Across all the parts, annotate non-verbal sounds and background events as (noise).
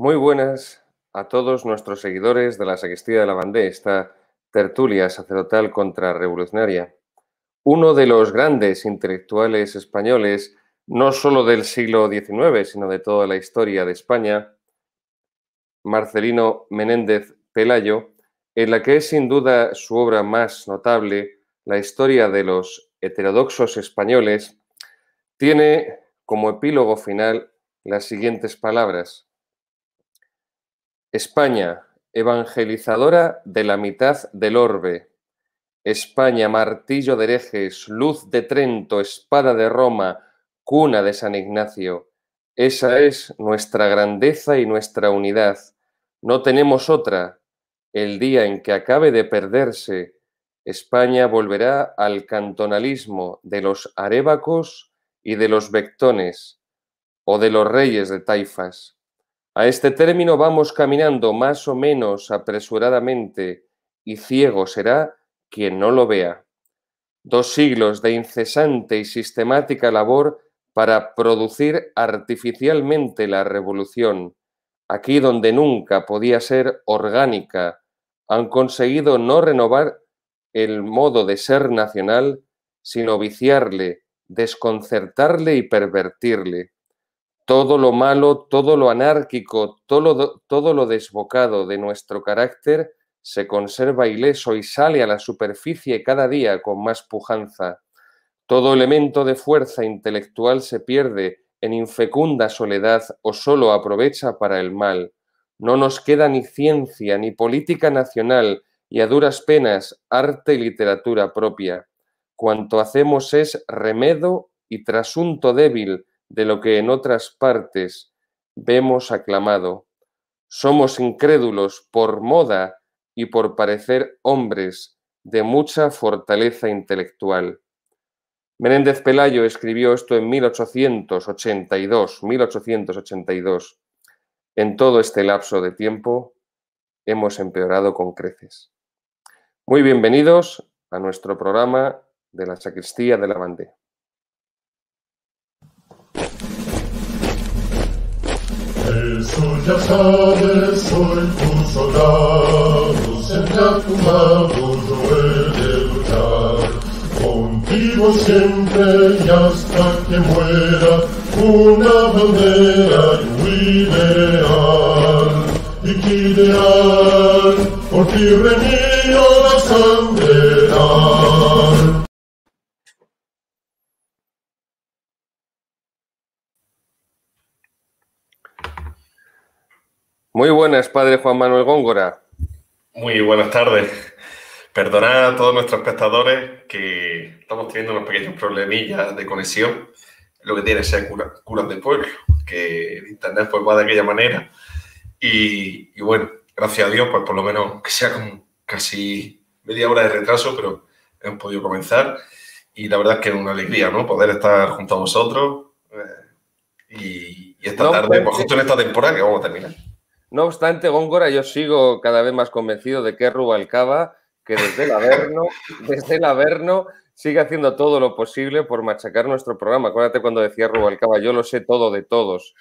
Muy buenas a todos nuestros seguidores de la sacristía de la Bandé, esta tertulia sacerdotal contrarrevolucionaria. Uno de los grandes intelectuales españoles, no solo del siglo XIX, sino de toda la historia de España, Marcelino Menéndez Pelayo, en la que es sin duda su obra más notable, La historia de los heterodoxos españoles, tiene como epílogo final las siguientes palabras España, evangelizadora de la mitad del orbe. España, martillo de herejes, luz de Trento, espada de Roma, cuna de San Ignacio. Esa es nuestra grandeza y nuestra unidad. No tenemos otra. El día en que acabe de perderse, España volverá al cantonalismo de los arébacos y de los vectones, o de los reyes de taifas. A este término vamos caminando más o menos apresuradamente, y ciego será quien no lo vea. Dos siglos de incesante y sistemática labor para producir artificialmente la revolución, aquí donde nunca podía ser orgánica, han conseguido no renovar el modo de ser nacional, sino viciarle, desconcertarle y pervertirle todo lo malo, todo lo anárquico, todo lo, desbocado de nuestro carácter se conserva ileso y sale a la superficie cada día con más pujanza. Todo elemento de fuerza intelectual se pierde en infecunda soledad o solo aprovecha para el mal. No nos queda ni ciencia ni política nacional y a duras penas arte y literatura propia. Cuanto hacemos es remedo y trasunto débil de lo que en otras partes vemos aclamado. Somos incrédulos por moda y por parecer hombres de mucha fortaleza intelectual. Menéndez Pelayo escribió esto en 1882, 1882. En todo este lapso de tiempo hemos empeorado con creces. Muy bienvenidos a nuestro programa de la sacristía de la bandera. son ya sabes, soy tu soldado, a tu lado yo he de luchar. Contigo siempre y hasta que muera, una bandera y un ideal. Y que ideal, porque ti la sangre dar. Muy buenas, padre Juan Manuel Góngora. Muy buenas tardes. Perdonad a todos nuestros espectadores que estamos teniendo unos pequeños problemillas de conexión. Lo que tiene ser curas de pueblo, que el internet pues, va de aquella manera. Y, bueno, gracias a Dios, pues por lo menos que sea con casi media hora de retraso, pero hemos podido comenzar. Y la verdad es que es una alegría, ¿no? Poder estar junto a vosotros. Eh, y, esta tarde, pues, pues justo en esta temporada que vamos a terminar. No obstante, Góngora, yo sigo cada vez más convencido de que es Rubalcaba, que desde el Averno, (laughs) desde el Averno sigue haciendo todo lo posible por machacar nuestro programa. Acuérdate cuando decía Rubalcaba, yo lo sé todo de todos.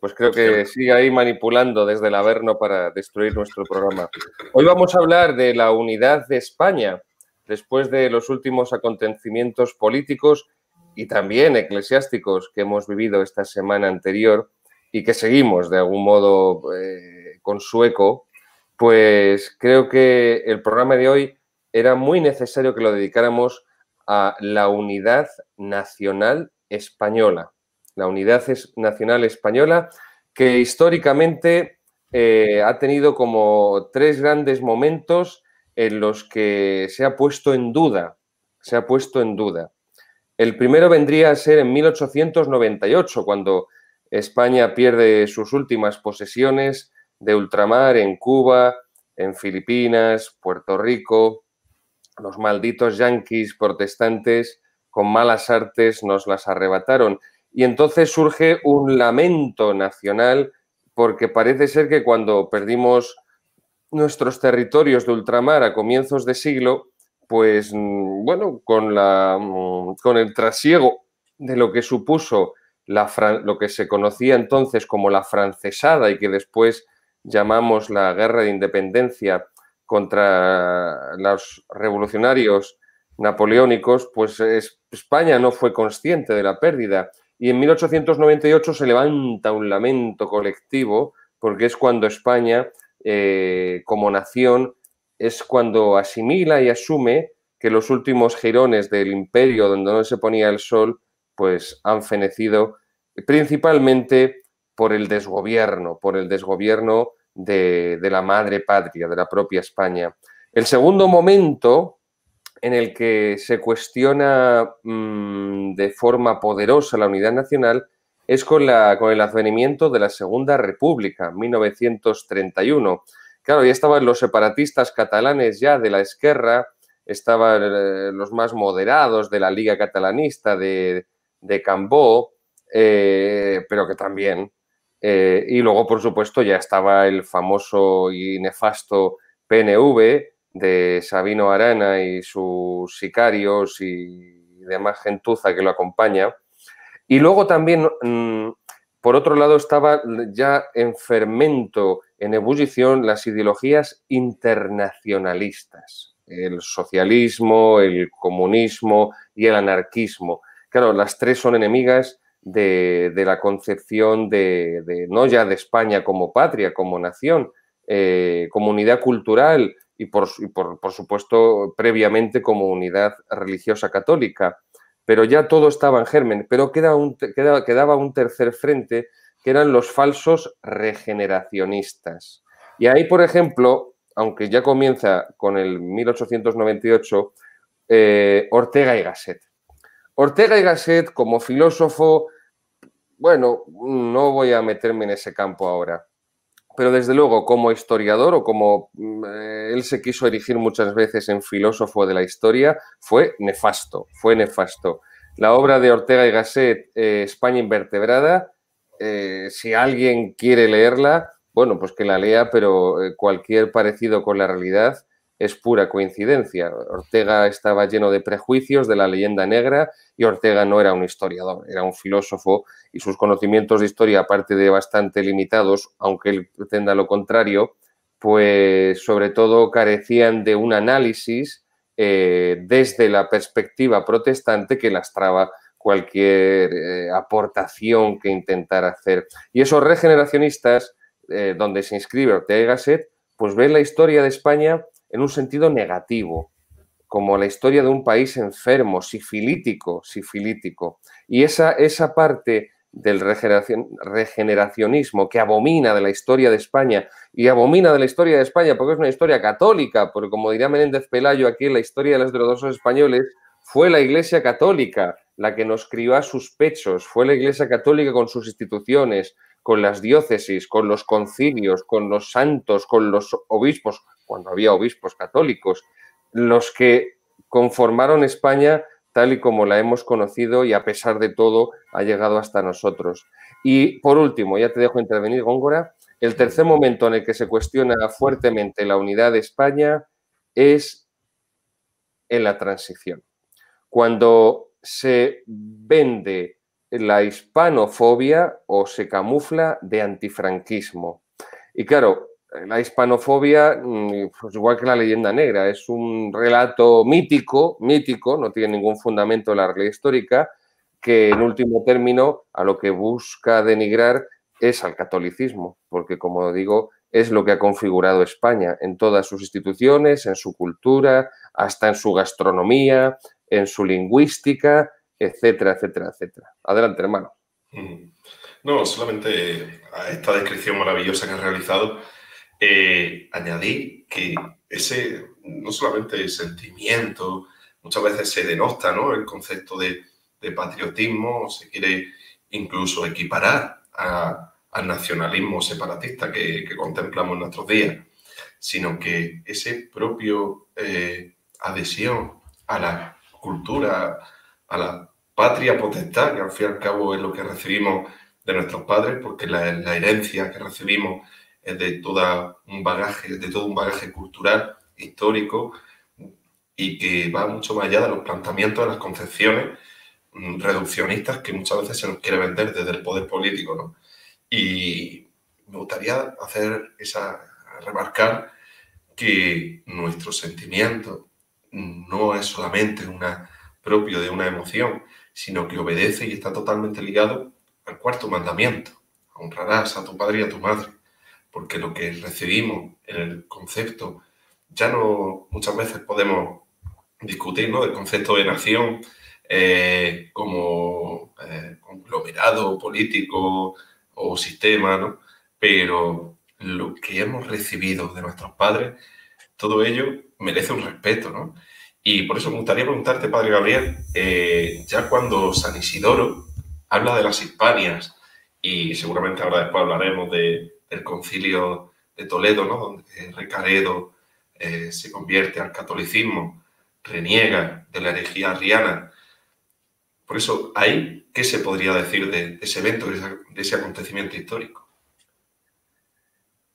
Pues creo que sigue ahí manipulando desde el Averno para destruir nuestro programa. Hoy vamos a hablar de la unidad de España, después de los últimos acontecimientos políticos y también eclesiásticos que hemos vivido esta semana anterior y que seguimos de algún modo eh, con sueco, pues creo que el programa de hoy era muy necesario que lo dedicáramos a la unidad nacional española. La unidad nacional española que históricamente eh, ha tenido como tres grandes momentos en los que se ha puesto en duda, se ha puesto en duda. El primero vendría a ser en 1898, cuando España pierde sus últimas posesiones de ultramar en Cuba, en Filipinas, Puerto Rico. Los malditos yanquis protestantes con malas artes nos las arrebataron. Y entonces surge un lamento nacional porque parece ser que cuando perdimos nuestros territorios de ultramar a comienzos de siglo, pues mm, bueno, con, la, mm, con el trasiego de lo que supuso lo que se conocía entonces como la francesada y que después llamamos la guerra de independencia contra los revolucionarios napoleónicos, pues España no fue consciente de la pérdida. Y en 1898 se levanta un lamento colectivo porque es cuando España, eh, como nación, es cuando asimila y asume que los últimos jirones del imperio donde no se ponía el sol pues han fenecido principalmente por el desgobierno, por el desgobierno de, la madre patria, de la propia España. El segundo momento en el que se cuestiona mm, de forma poderosa la unidad nacional es con, la, con el advenimiento de la Segunda República, 1931. Claro, ya estaban los separatistas catalanes ya de la Esquerra, estaban eh, los más moderados de la Liga Catalanista, de, de Cambó, eh, pero que también. Eh, y luego, por supuesto, ya estaba el famoso y nefasto PNV de Sabino Arana y sus sicarios y demás gentuza que lo acompaña. Y luego también, mm, por otro lado, estaba ya en fermento, en ebullición, las ideologías internacionalistas, el socialismo, el comunismo y el anarquismo. Claro, las tres son enemigas de, la concepción de, no ya de España como patria, como nación, eh, como unidad cultural y, por, supuesto, previamente como unidad religiosa católica. Pero ya todo estaba en germen, pero quedaba un tercer frente que eran los falsos regeneracionistas. Y ahí, por ejemplo, aunque ya comienza con el 1898, eh, Ortega y Gasset. Ortega y Gasset, como filósofo, bueno, no voy a meterme en ese campo ahora, pero desde luego como historiador o como mm, eh, él se quiso erigir muchas veces en filósofo de la historia, fue nefasto, fue nefasto. La obra de Ortega y Gasset, eh, España invertebrada, eh, si alguien quiere leerla, bueno, pues que la lea, pero cualquier parecido con la realidad es pura coincidencia. Ortega estaba lleno de prejuicios de la leyenda negra y Ortega no era un historiador, era un filósofo y sus conocimientos de historia, aparte de bastante limitados, aunque él pretenda lo contrario, pues sobre todo carecían de un análisis eh, desde la perspectiva protestante que lastraba cualquier eh, aportación que intentara hacer. Y esos regeneracionistas, eh, donde se inscribe Ortega pues ven la historia de España en un sentido negativo, como la historia de un país enfermo, sifilítico, sifilítico. Y esa, esa parte del regeneracionismo que abomina de la historia de España y abomina de la historia de España porque es una historia católica, porque como diría Menéndez Pelayo aquí en la historia de los drogosos españoles, fue la Iglesia Católica la que nos crió a sus pechos, fue la Iglesia Católica con sus instituciones, con las diócesis, con los concilios, con los santos, con los obispos, cuando había obispos católicos, los que conformaron España tal y como la hemos conocido y a pesar de todo ha llegado hasta nosotros. Y por último, ya te dejo intervenir, Góngora, el tercer momento en el que se cuestiona fuertemente la unidad de España es en la transición. Cuando se vende la hispanofobia o se camufla de antifranquismo. Y claro, la hispanofobia, mm, pues igual que la leyenda negra, es un relato mítico, mítico, no tiene ningún fundamento en la realidad histórica, que en último término a lo que busca denigrar es al catolicismo, porque como digo, es lo que ha configurado España en todas sus instituciones, en su cultura, hasta en su gastronomía, en su lingüística, etcétera, etcétera, etcétera. Adelante, hermano. No, solamente a esta descripción maravillosa que has realizado, eh, añadir que ese, no solamente sentimiento, muchas veces se denota ¿no? el concepto de, patriotismo, se quiere incluso equiparar al nacionalismo separatista que, contemplamos en nuestros días, sino que ese propio eh, adhesión a la cultura, a la patria potestad, que al fin y al cabo es lo que recibimos de nuestros padres, porque la, la herencia que recibimos de, toda un bagaje, de todo un bagaje cultural, histórico, y que va mucho más allá de los planteamientos, de las concepciones mm, reduccionistas que muchas veces se nos quiere vender desde el poder político. Y me gustaría hacer esa, remarcar que nuestro sentimiento no es solamente una, propio de una emoción, sino que obedece y está totalmente ligado al cuarto mandamiento. Honrarás a tu padre y a tu madre porque lo que recibimos en el concepto, ya no muchas veces podemos discutir ¿no? el concepto de nación eh, como eh, conglomerado político o sistema, ¿no? pero lo que hemos recibido de nuestros padres, todo ello merece un respeto. ¿no? Y por eso me gustaría preguntarte, Padre Gabriel, eh, ya cuando San Isidoro habla de las Hispanias, y seguramente ahora después hablaremos de, el concilio de Toledo, ¿no? donde Recaredo eh, se convierte al catolicismo, reniega de la herejía arriana. Por eso, ahí, ¿qué se podría decir de, ese evento, de ese, acontecimiento histórico?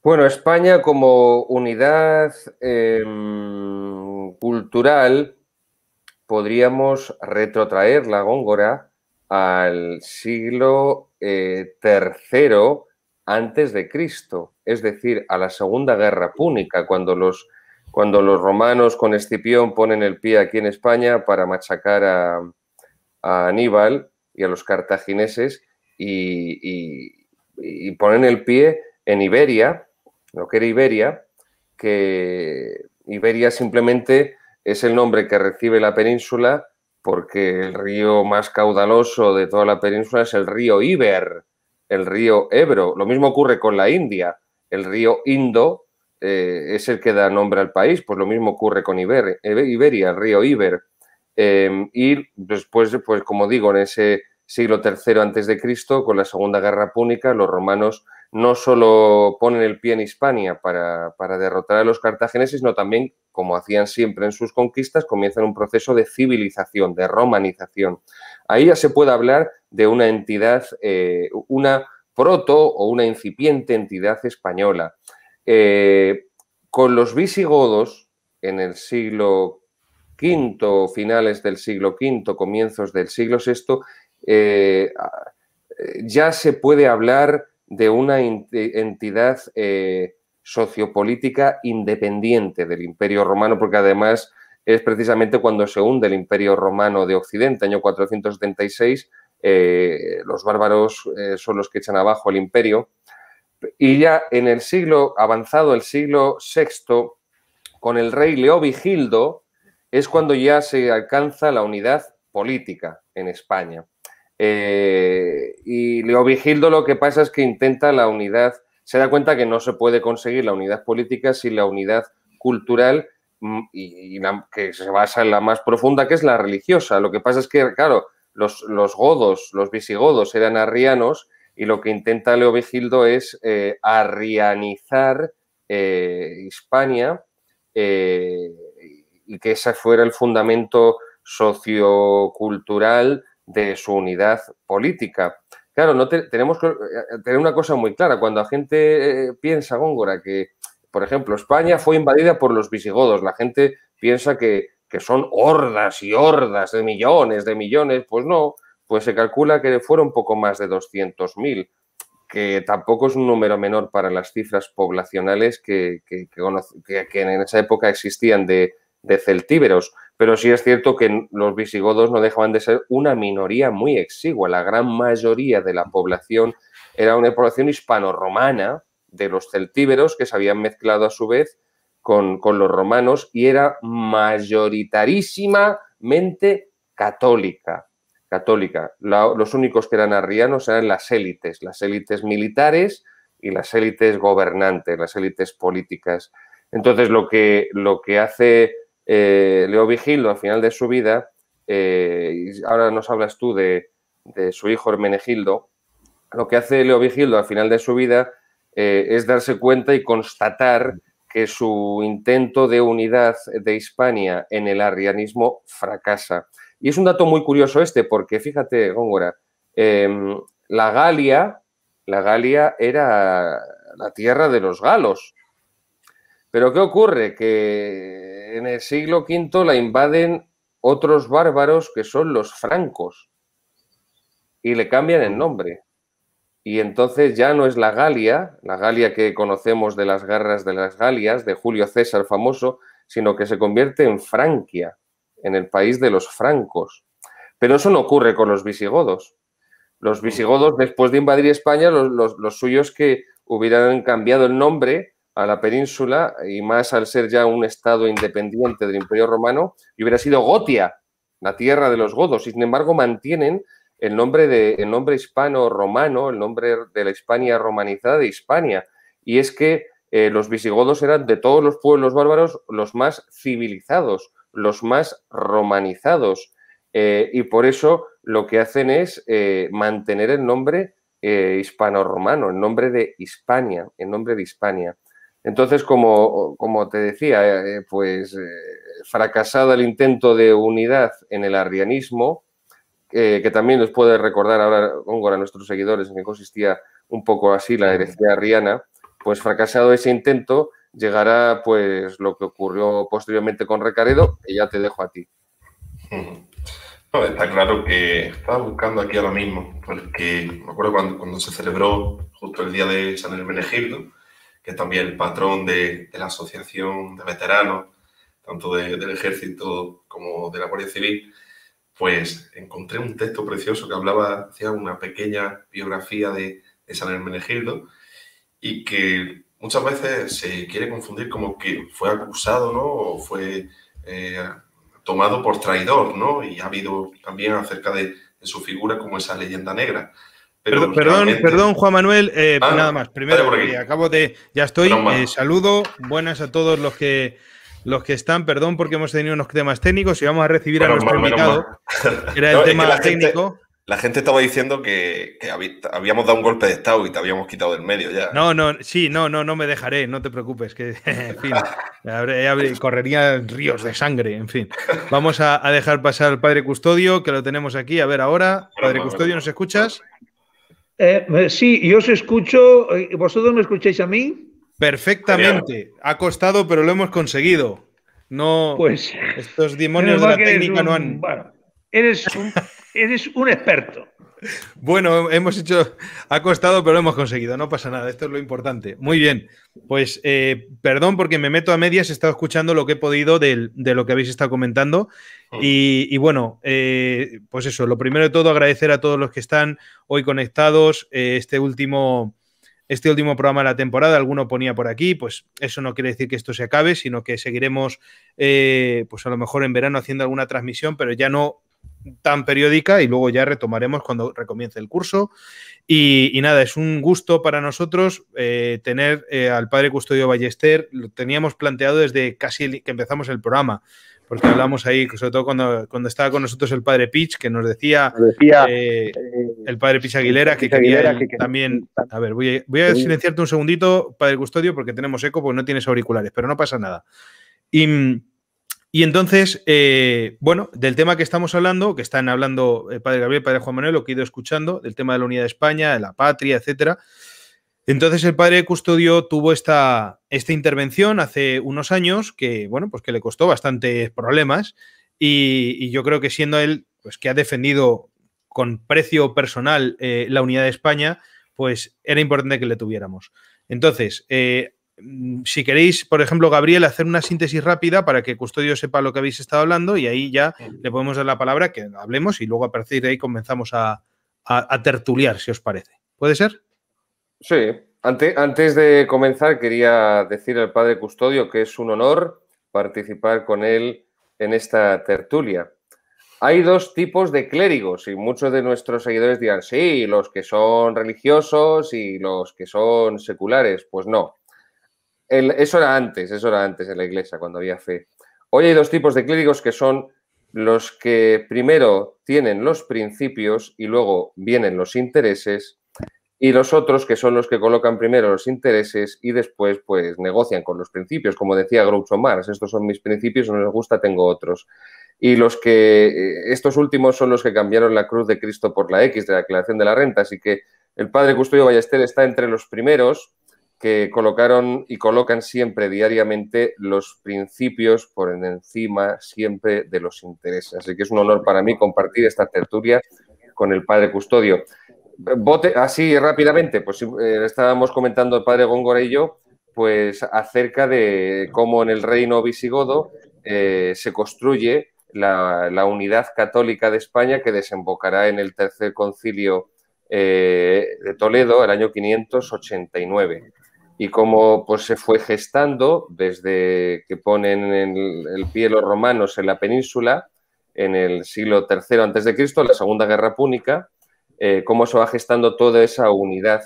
Bueno, España como unidad em, cultural podríamos retrotraer la góngora al siglo eh, tercero antes de Cristo, es decir, a la Segunda Guerra Púnica, cuando los, cuando los romanos con Escipión ponen el pie aquí en España para machacar a, Aníbal y a los cartagineses y, y, ponen el pie en Iberia, lo que era Iberia, que Iberia simplemente es el nombre que recibe la península porque el río más caudaloso de toda la península es el río Iber, el río Ebro. Lo mismo ocurre con la India. El río Indo eh, es el que da nombre al país, pues lo mismo ocurre con Iberia, el río Iber. Em, y después, pues como digo, en ese siglo III antes de Cristo, con la Segunda Guerra Púnica, los romanos no solo ponen el pie en Hispania para, derrotar a los cartagineses, sino también, como hacían siempre en sus conquistas, comienzan un proceso de civilización, de romanización. Ahí ya se puede hablar de una entidad, eh, una proto o una incipiente entidad española. Eh, con los visigodos, en el siglo V, finales del siglo V, comienzos del siglo VI, eh, ya se puede hablar de una entidad sociopolítica independiente del Imperio Romano, porque además es precisamente cuando se hunde el Imperio Romano de Occidente, año 476, eh, los bárbaros eh, son los que echan abajo el imperio. Y ya en el siglo avanzado, el siglo VI, con el rey Leovigildo, es cuando ya se alcanza la unidad política en España. Y eh, y Leovigildo lo que pasa es que intenta la unidad, se da cuenta que no se puede conseguir la unidad política sin la unidad cultural mm, y, que se basa en la más profunda, que es la religiosa. Lo que pasa es que, claro, los, godos, los visigodos eran arrianos y lo que intenta Vigildo es eh, arrianizar España eh, Hispania eh, y que ese fuera el fundamento sociocultural de su unidad política. Claro, no tenemos que tener una cosa muy clara. Cuando la gente piensa, Góngora, que, por ejemplo, España fue invadida por los visigodos, la gente piensa que que son hordas y hordas de millones, de millones, pues no, pues se calcula que fueron poco más de 200.000, que tampoco es un número menor para las cifras poblacionales que, que, en esa época existían de, de celtíberos. Pero sí es cierto que los visigodos no dejaban de ser una minoría muy exigua. La gran mayoría de la población era una población hispano de los celtíberos que se habían mezclado a su vez con, los romanos y era mayoritarísimamente católica. católica. los únicos que eran arrianos eran las élites, las élites militares y las élites gobernantes, las élites políticas. Entonces, lo que, lo que hace eh, Leo Vigildo al final de su vida, y eh, ahora nos hablas tú de, de, su hijo Hermenegildo, lo que hace Leo Vigildo al final de su vida eh, es darse cuenta y constatar que su intento de unidad de Hispania en el arrianismo fracasa. Y es un dato muy curioso este, porque fíjate, Góngora, em, la Galia, la Galia era la tierra de los galos. Pero ¿qué ocurre? Que en el siglo V la invaden otros bárbaros que son los francos y le cambian el nombre y entonces ya no es la Galia, la Galia que conocemos de las guerras de las Galias, de Julio César famoso, sino que se convierte en Francia, en el país de los francos. Pero eso no ocurre con los visigodos. Los visigodos, después de invadir España, los, suyos que hubieran cambiado el nombre a la península, y más al ser ya un estado independiente del Imperio Romano, y hubiera sido Gotia, la tierra de los godos, sin embargo mantienen el nombre, de, el nombre hispano-romano, el nombre de la Hispania romanizada de Hispania. Y es que eh, los visigodos eran de todos los pueblos bárbaros los más civilizados, los más romanizados. Eh, y por eso lo que hacen es eh, mantener el nombre hispano-romano, el nombre de Hispania, el nombre de Hispania. Entonces, como, como te decía, pues fracasado el intento de unidad en el arrianismo, eh, que también nos puede recordar ahora Góngora a nuestros seguidores en que consistía un poco así la herejía Rihanna, pues fracasado ese intento, llegará pues lo que ocurrió posteriormente con Recaredo, y ya te dejo a ti. (laughs) está claro que estaba buscando aquí ahora mismo, porque me acuerdo cuando, se celebró justo el día de San Hermenegildo, que es también el patrón de, la Asociación de Veteranos, tanto del Ejército como de la Guardia Civil, pues encontré un texto precioso que hablaba, hacía una pequeña biografía de, San Hermenegildo y que muchas veces se quiere confundir como que fue acusado, ¿no? O fue eh, tomado por traidor, ¿no? Y ha habido también acerca de, su figura como esa leyenda negra. perdón, perdón, Juan Manuel, eh, ah, nada más. Primero, eh, acabo de, ya estoy. saludo, buenas a todos los que los que están, perdón porque hemos tenido unos temas técnicos y vamos a recibir a nuestro invitado. Era el (laughs) tema técnico. la gente estaba diciendo que, habíamos dado un golpe de estado y te habíamos quitado del medio ya. No, no, sí, no, no, no me dejaré, no te preocupes, que (laughs) en fin, (laughs) correría ríos de sangre, en fin. Vamos a, dejar pasar al padre Custodio, que lo tenemos aquí, a ver ahora. Padre Custodio, ¿nos escuchas? Eh, eh, sí, yo os escucho, eh, ¿vosotros me escucháis a mí? Perfectamente. Ha costado, pero lo hemos conseguido. No, pues, estos demonios de la técnica no han. Bueno, eres un, eres un experto. Bueno, hemos hecho, ha costado, pero lo hemos conseguido, no pasa nada, esto es lo importante. Muy bien, pues eh, perdón porque me meto a medias, he estado escuchando lo que he podido de lo que habéis estado comentando oh. y, bueno, eh, pues eso, lo primero de todo agradecer a todos los que están hoy conectados eh, este último este último programa de la temporada, alguno ponía por aquí, pues eso no quiere decir que esto se acabe, sino que seguiremos, eh, pues a lo mejor en verano haciendo alguna transmisión, pero ya no tan periódica y luego ya retomaremos cuando recomience el curso. Y, nada, es un gusto para nosotros eh, tener eh, al padre Custodio Ballester, lo teníamos planteado desde casi que empezamos el programa porque hablamos ahí, sobre todo cuando, estaba con nosotros el padre Pich, que nos decía, eh, eh, el padre Pich Aguilera, que, también... A ver, voy a, voy silenciarte un segundito, padre Custodio, porque tenemos eco, porque no tienes auriculares, pero no pasa nada. Y, entonces, eh, bueno, del tema que estamos hablando, que están hablando el padre Gabriel, el padre Juan Manuel, lo que he ido escuchando, del tema de la unidad de España, de la patria, etcétera, entonces el padre custodio tuvo esta, intervención hace unos años que, bueno, pues que le costó bastantes problemas y, yo creo que siendo él, pues que ha defendido con precio personal eh, la unidad de España, pues era importante que le tuviéramos. Entonces, eh, mm, si queréis, por ejemplo, Gabriel, hacer una síntesis rápida para que Custodio sepa lo que habéis estado hablando y ahí ya le podemos dar la palabra, que hablemos y luego a partir de ahí comenzamos a, a, a tertuliar, si os parece. ¿Puede ser? Sí, antes, antes de comenzar quería decir al padre Custodio que es un honor participar con él en esta tertulia. Hay dos tipos de clérigos y muchos de nuestros seguidores dirán, sí, los que son religiosos y los que son seculares. Pues no. eso era antes, eso era antes en la iglesia, cuando había fe. Hoy hay dos tipos de clérigos que son los que primero tienen los principios y luego vienen los intereses y los otros que son los que colocan primero los intereses y después pues negocian con los principios, como decía Groucho Marx, estos son mis principios, no les gusta, tengo otros. Y los que eh, estos últimos son los que cambiaron la cruz de Cristo por la X de la declaración de la renta, así que el padre Custodio Ballester está entre los primeros que colocaron y colocan siempre diariamente los principios por encima siempre de los intereses. Así que es un honor para mí compartir esta tertulia con el padre Custodio así rápidamente, pues eh, estábamos comentando el padre Góngora y yo, pues acerca de cómo en el reino visigodo eh, se construye la, unidad católica de España que desembocará en el tercer concilio eh, de Toledo el año 589 y cómo pues, se fue gestando desde que ponen el, el pie los romanos en la península en el siglo III Cristo, la Segunda Guerra Púnica, eh, cómo se va gestando toda esa unidad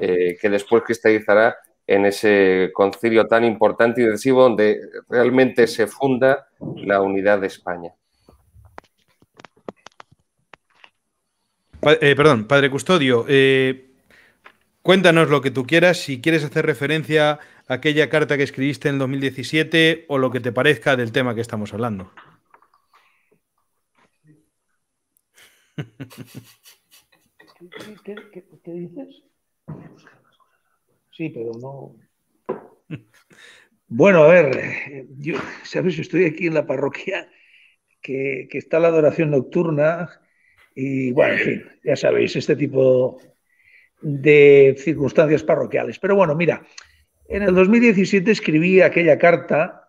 eh, que después cristalizará en ese concilio tan importante y decisivo donde realmente se funda la unidad de España. Eh, perdón, padre Custodio, cuéntanos lo que tú quieras, si quieres hacer referencia a aquella carta que escribiste en 2017 o lo que te parezca del tema que estamos hablando. (laughs) ¿Qué, dices? Sí, pero no. Bueno, a ver, yo, sabes, estoy aquí en la parroquia que, que está la adoración nocturna y, bueno, en fin, ya sabéis, este tipo de circunstancias parroquiales. Pero bueno, mira, en el 2017 escribí aquella carta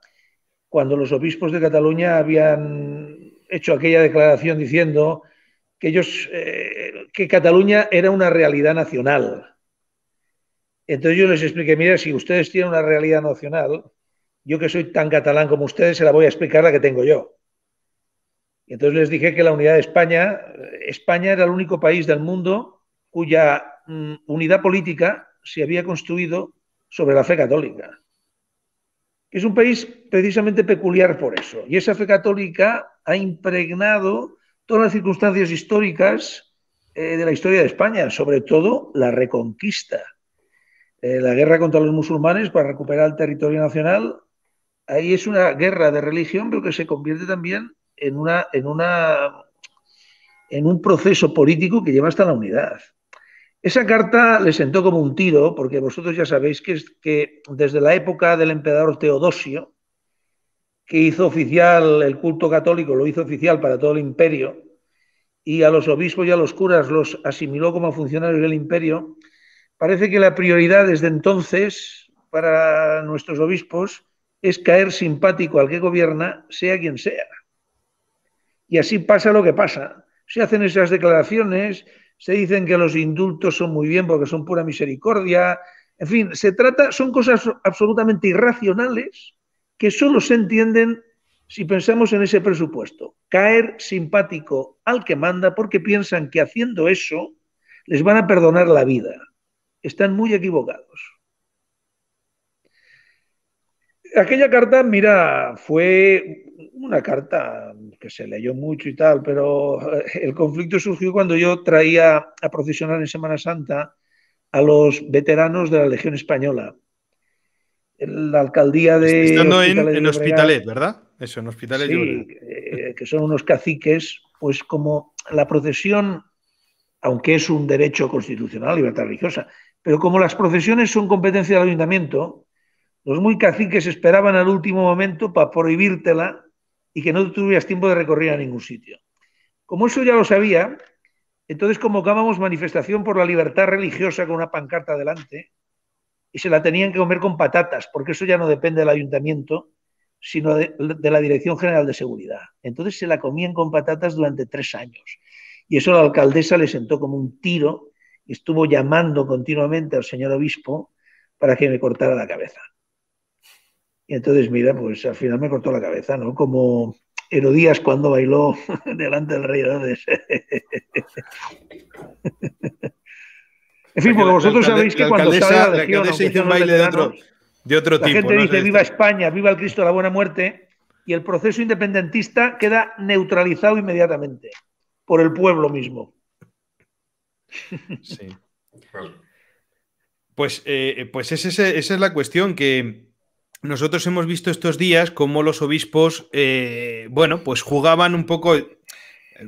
cuando los obispos de Cataluña habían hecho aquella declaración diciendo que, ellos, eh, que Cataluña era una realidad nacional. Entonces yo les expliqué, mira, si ustedes tienen una realidad nacional, yo que soy tan catalán como ustedes, se la voy a explicar la que tengo yo. Y entonces les dije que la unidad de España, eh, España era el único país del mundo cuya mm, unidad política se había construido sobre la fe católica. Es un país precisamente peculiar por eso. Y esa fe católica ha impregnado todas las circunstancias históricas eh, de la historia de España, sobre todo la reconquista. Eh, la guerra contra los musulmanes para recuperar el territorio nacional, ahí es una guerra de religión, pero que se convierte también en, una, en, una, en un proceso político que lleva hasta la unidad. Esa carta le sentó como un tiro, porque vosotros ya sabéis que, que desde la época del emperador Teodosio, que hizo oficial el culto católico, lo hizo oficial para todo el imperio, y a los obispos y a los curas los asimiló como funcionarios del imperio, parece que la prioridad desde entonces para nuestros obispos es caer simpático al que gobierna, sea quien sea. Y así pasa lo que pasa. Se hacen esas declaraciones, se dicen que los indultos son muy bien porque son pura misericordia. En fin, se trata, son cosas absolutamente irracionales que solo se entienden si pensamos en ese presupuesto. Caer simpático al que manda porque piensan que haciendo eso les van a perdonar la vida. Están muy equivocados. Aquella carta, mira, fue una carta que se leyó mucho y tal, pero el conflicto surgió cuando yo traía a procesionar en Semana Santa a los veteranos de la Legión Española la alcaldía de. Estando en, en Hospitalet, ¿verdad? Eso, en Hospitalet. Sí, eh, que son unos caciques, pues como la procesión, aunque es un derecho constitucional, libertad religiosa, pero como las procesiones son competencia del ayuntamiento, los muy caciques esperaban al último momento para prohibírtela y que no tuvieras tiempo de recorrer a ningún sitio. Como eso ya lo sabía, entonces convocábamos manifestación por la libertad religiosa con una pancarta delante y se la tenían que comer con patatas, porque eso ya no depende del ayuntamiento, sino de, la Dirección General de Seguridad. Entonces se la comían con patatas durante tres años. Y eso la alcaldesa le sentó como un tiro y estuvo llamando continuamente al señor obispo para que me cortara la cabeza. Y entonces, mira, pues al final me cortó la cabeza, ¿no? Como Herodías cuando bailó (laughs) delante del rey Herodes. (laughs) En fin, porque, vosotros sabéis que cuando sale la la hizo un baile de otro, tipo. La gente dice viva España, viva el Cristo de la Buena Muerte, y el proceso independentista queda neutralizado inmediatamente por el pueblo mismo. Sí. Pues, eh, pues esa es la cuestión que, nosotros hemos visto estos días cómo los obispos, eh, bueno, pues jugaban un poco,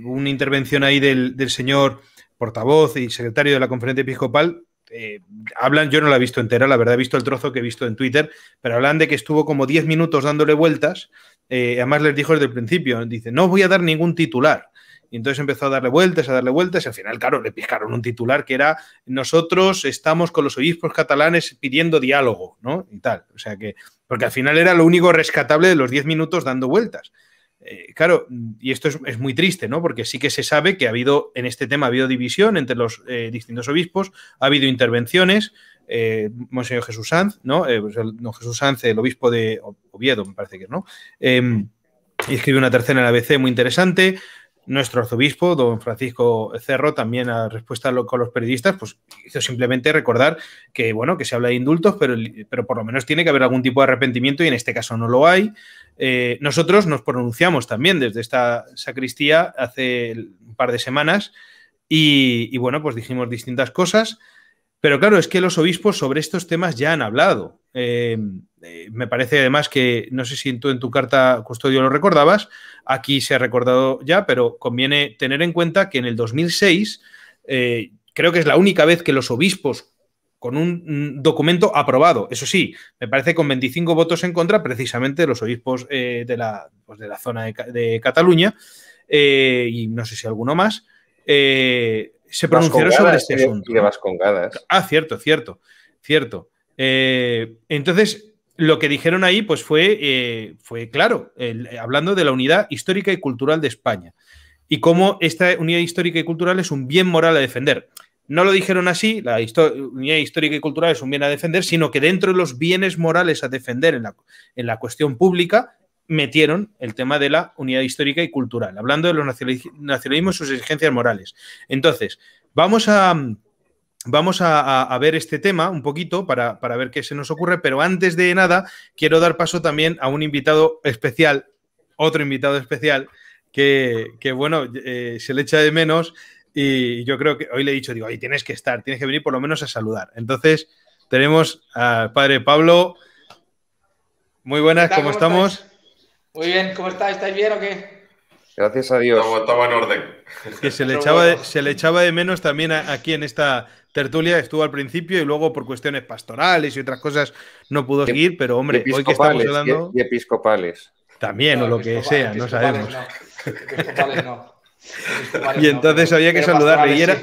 una intervención ahí del, del señor portavoz y secretario de la conferencia episcopal, eh, hablan, yo no la he visto entera, la verdad he visto el trozo que he visto en Twitter, pero hablan de que estuvo como 10 minutos dándole vueltas, eh, además les dijo desde el principio, dice, no voy a dar ningún titular. Y entonces empezó a darle vueltas, a darle vueltas, y al final, claro, le piscaron un titular que era nosotros estamos con los obispos catalanes pidiendo diálogo, ¿no? Y tal. O sea que, porque al final era lo único rescatable de los 10 minutos dando vueltas. Eh, claro, y esto es, muy triste, ¿no? Porque sí que se sabe que ha habido, en este tema, ha habido división entre los eh, distintos obispos, ha habido intervenciones. Eh, Monseñor Jesús Sanz, ¿no? Pues el, Jesús Sanz, el obispo de Oviedo, me parece que, ¿no? Em, escribe una tercera en la ABC muy interesante. Nuestro arzobispo, don Francisco Cerro, también a respuesta con los periodistas, pues hizo simplemente recordar que, bueno, que se habla de indultos, pero, por lo menos tiene que haber algún tipo de arrepentimiento y en este caso no lo hay. Eh, nosotros nos pronunciamos también desde esta sacristía hace un par de semanas y, y bueno, pues dijimos distintas cosas. Pero claro, es que los obispos sobre estos temas ya han hablado. Eh, eh, me parece además que, no sé si tú en tu carta, Custodio, lo recordabas, aquí se ha recordado ya, pero conviene tener en cuenta que en el 2006, eh, creo que es la única vez que los obispos con un documento aprobado. Eso sí, me parece con 25 votos en contra, precisamente los obispos pues de la, zona de, Cataluña, y no sé si alguno más, eh, se pronunciaron sobre eh, este asunto. Ah, cierto, cierto, cierto. Eh, entonces, lo que dijeron ahí pues fue, eh, fue claro, hablando de la unidad histórica y cultural de España y cómo esta unidad histórica y cultural es un bien moral a defender. No lo dijeron así, la unidad histórica y cultural es un bien a defender, sino que dentro de los bienes morales a defender en la, en la cuestión pública metieron el tema de la unidad histórica y cultural, hablando de los nacionalismos y sus exigencias morales. Entonces, vamos a, vamos a, ver este tema un poquito para, ver qué se nos ocurre, pero antes de nada, quiero dar paso también a un invitado especial, otro invitado especial, que, bueno, eh, se le echa de menos y yo creo que hoy le he dicho, digo, ahí tienes que estar, tienes que venir por lo menos a saludar. Entonces, tenemos al padre Pablo. Muy buenas, ¿cómo, estamos? Muy bien, ¿cómo estáis? ¿Estáis bien o qué? Gracias a Dios. Estaba, en orden. Que se le, echaba de, se le echaba de menos también aquí en esta tertulia, estuvo al principio y luego por cuestiones pastorales y otras cosas no pudo seguir, pero hombre, hoy que estamos hablando... Y episcopales. También, o lo que sea, no sabemos. no. (laughs) Y entonces había que saludarle. Y era,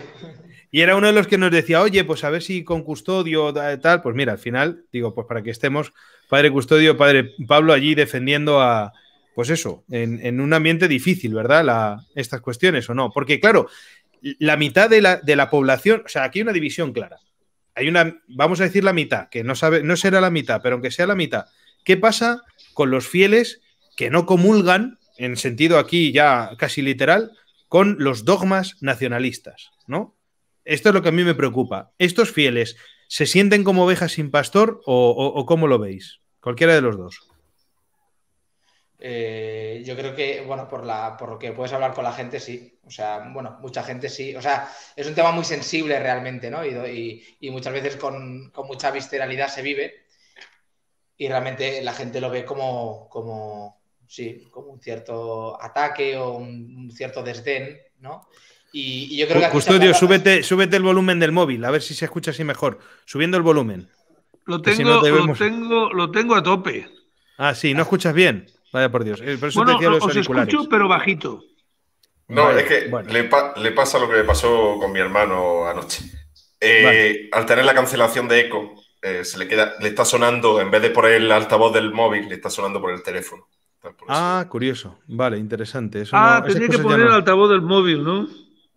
y era uno de los que nos decía, oye, pues a ver si con Custodio tal, pues mira, al final, digo, pues para que estemos, padre Custodio, padre Pablo, allí defendiendo a, pues eso, en, un ambiente difícil, ¿verdad? estas cuestiones o no. Porque claro, la mitad de la, de la población, o sea, aquí hay una división clara. Hay una, vamos a decir la mitad, que no, sabe, no será la mitad, pero aunque sea la mitad, ¿qué pasa con los fieles que no comulgan, en sentido aquí ya casi literal, con los dogmas nacionalistas, ¿no? Esto es lo que a mí me preocupa. ¿Estos fieles se sienten como ovejas sin pastor o, cómo lo veis? Cualquiera de los dos. Eh, yo creo que, bueno, por, la, lo que puedes hablar con la gente, sí. O sea, bueno, mucha gente sí. O sea, es un tema muy sensible realmente, ¿no? Y, muchas veces con, mucha visceralidad se vive. Y realmente la gente lo ve como, como sí, como un cierto ataque o un cierto desdén, ¿no? Custodio, súbete, súbete el volumen del móvil, a ver si se escucha así mejor. Subiendo el volumen. Lo tengo, tengo, a tope. Ah, sí, no escuchas bien. Vaya por Dios. Por eso bueno, os escucho, pero bajito. No, es que le, pasa lo que me pasó con mi hermano anoche. Eh, al tener la cancelación de eco, eh, se le queda, le está sonando, en vez de por el altavoz del móvil, le está sonando por el teléfono. ah, curioso. Vale, interesante. Eso ah, tenía que poner el altavoz del móvil, ¿no?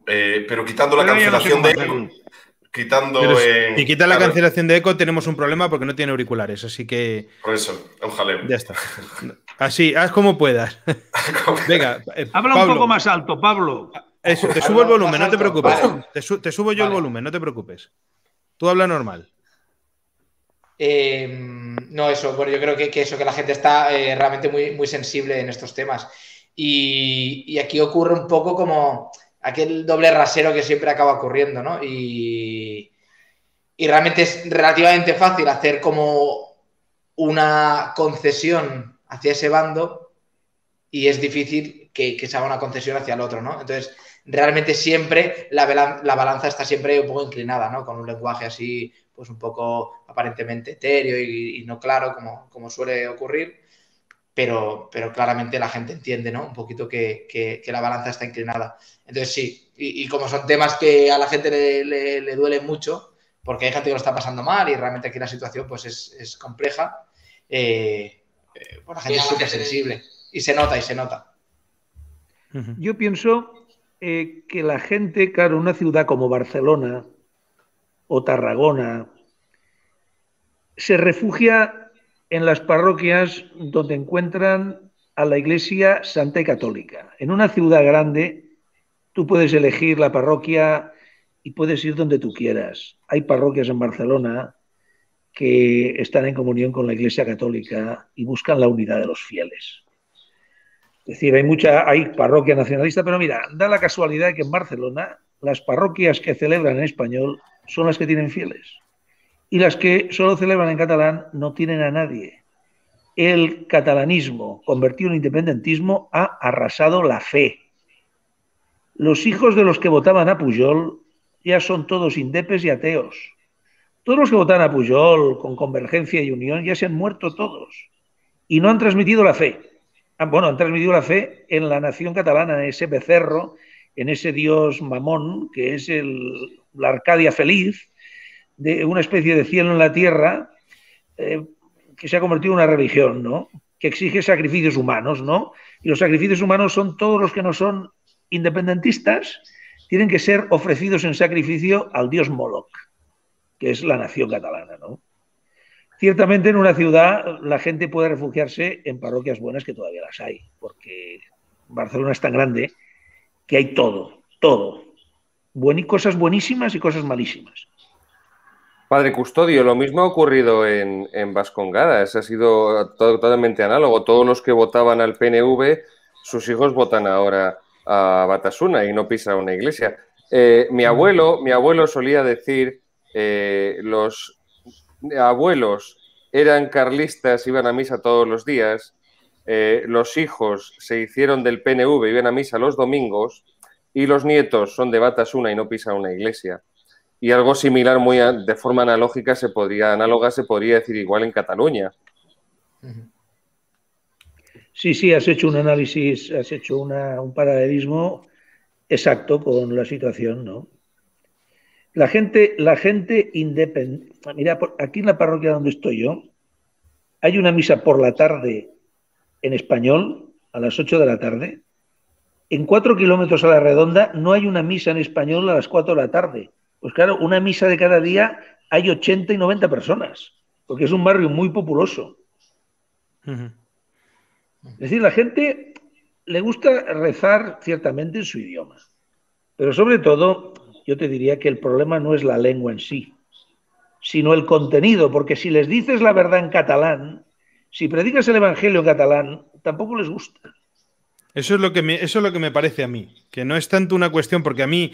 Eh, pero quitando la cancelación de eco, quitando. y quita la cancelación de eco, tenemos un problema porque no tiene auriculares, así que. Por eso, ojalá. Ya está. Así, haz como puedas. (laughs) Venga. Eh, habla un poco más alto, Pablo. Ah, eso, te subo el volumen, no te preocupes. Te, subo yo el volumen, no te preocupes. Tú habla normal. Eh, no, eso, bueno, yo creo que, eso, que la gente está realmente muy, muy sensible en estos temas. y, aquí ocurre un poco como, aquel doble rasero que siempre acaba ocurriendo, ¿no? Y, y realmente es relativamente fácil hacer como una concesión hacia ese bando y es difícil que, se haga una concesión hacia el otro, ¿no? Entonces, realmente siempre la, balanza está siempre un poco inclinada, ¿no? Con un lenguaje así, pues un poco aparentemente etéreo y, no claro, como suele ocurrir pero, pero claramente la gente entiende, ¿no? Un poquito que, la balanza está inclinada. Entonces sí, y, como son temas que a la gente le, le, duele mucho, porque hay gente que lo está pasando mal y realmente aquí la situación pues es, compleja, eh, eh, pues, la gente es súper sensible. Y se nota, y se nota. Yo pienso eh, que la gente, claro, una ciudad como Barcelona o Tarragona, se refugia en las parroquias donde encuentran a la iglesia santa y católica. En una ciudad grande tú puedes elegir la parroquia y puedes ir donde tú quieras. Hay parroquias en Barcelona que están en comunión con la iglesia católica y buscan la unidad de los fieles. Es decir, hay mucha, hay parroquia nacionalista, pero mira, da la casualidad que en Barcelona las parroquias que celebran en español son las que tienen fieles y las que solo celebran en catalán no tienen a nadie. El catalanismo, convertido en independentismo, ha arrasado la fe. Los hijos de los que votaban a Pujol ya son todos indepes y ateos. Todos los que votan a Pujol con Convergencia y Unión ya se han muerto todos y no han transmitido la fe. Ah, bueno, han transmitido la fe en la nación catalana, en ese becerro, en ese dios mamón que es la Arcadia feliz, de una especie de cielo en la tierra eh, que se ha convertido en una religión, ¿no? Que exige sacrificios humanos, ¿no? Y los sacrificios humanos son todos los que no son independentistas, tienen que ser ofrecidos en sacrificio al dios Moloch, que es la nación catalana, ¿no? Ciertamente en una ciudad la gente puede refugiarse en parroquias buenas que todavía las hay, porque Barcelona es tan grande que hay todo, todo. cosas buenísimas y cosas malísimas. Padre Custodio, lo mismo ha ocurrido en, Vascongadas, ha sido totalmente análogo. Todos los que votaban al PNV, sus hijos votan ahora a Batasuna y no pisa una iglesia. Eh, mi, abuelo, mi abuelo solía decir, eh, los abuelos eran carlistas, iban a misa todos los días, eh, los hijos se hicieron del PNV, iban a misa los domingos, y los nietos son de Batasuna y no pisa una iglesia. Y algo similar, muy de forma analógica, se podría, análoga, se podría decir igual en Cataluña. Sí, sí, has hecho un análisis, has hecho un paralelismo exacto con la situación, ¿no? La gente, la gente independiente. Mira, aquí en la parroquia donde estoy yo, hay una misa por la tarde en español, a las 8 de la tarde. En cuatro kilómetros a la redonda no hay una misa en español a las 4 de la tarde. Pues claro, una misa de cada día hay 80 y 90 personas, porque es un barrio muy populoso. Es decir, la gente le gusta rezar ciertamente en su idioma, pero sobre todo yo te diría que el problema no es la lengua en sí, sino el contenido, porque si les dices la verdad en catalán, si predicas el Evangelio en catalán, tampoco les gusta. Eso es lo que eso es lo que me parece a mí, que no es tanto una cuestión, porque a mí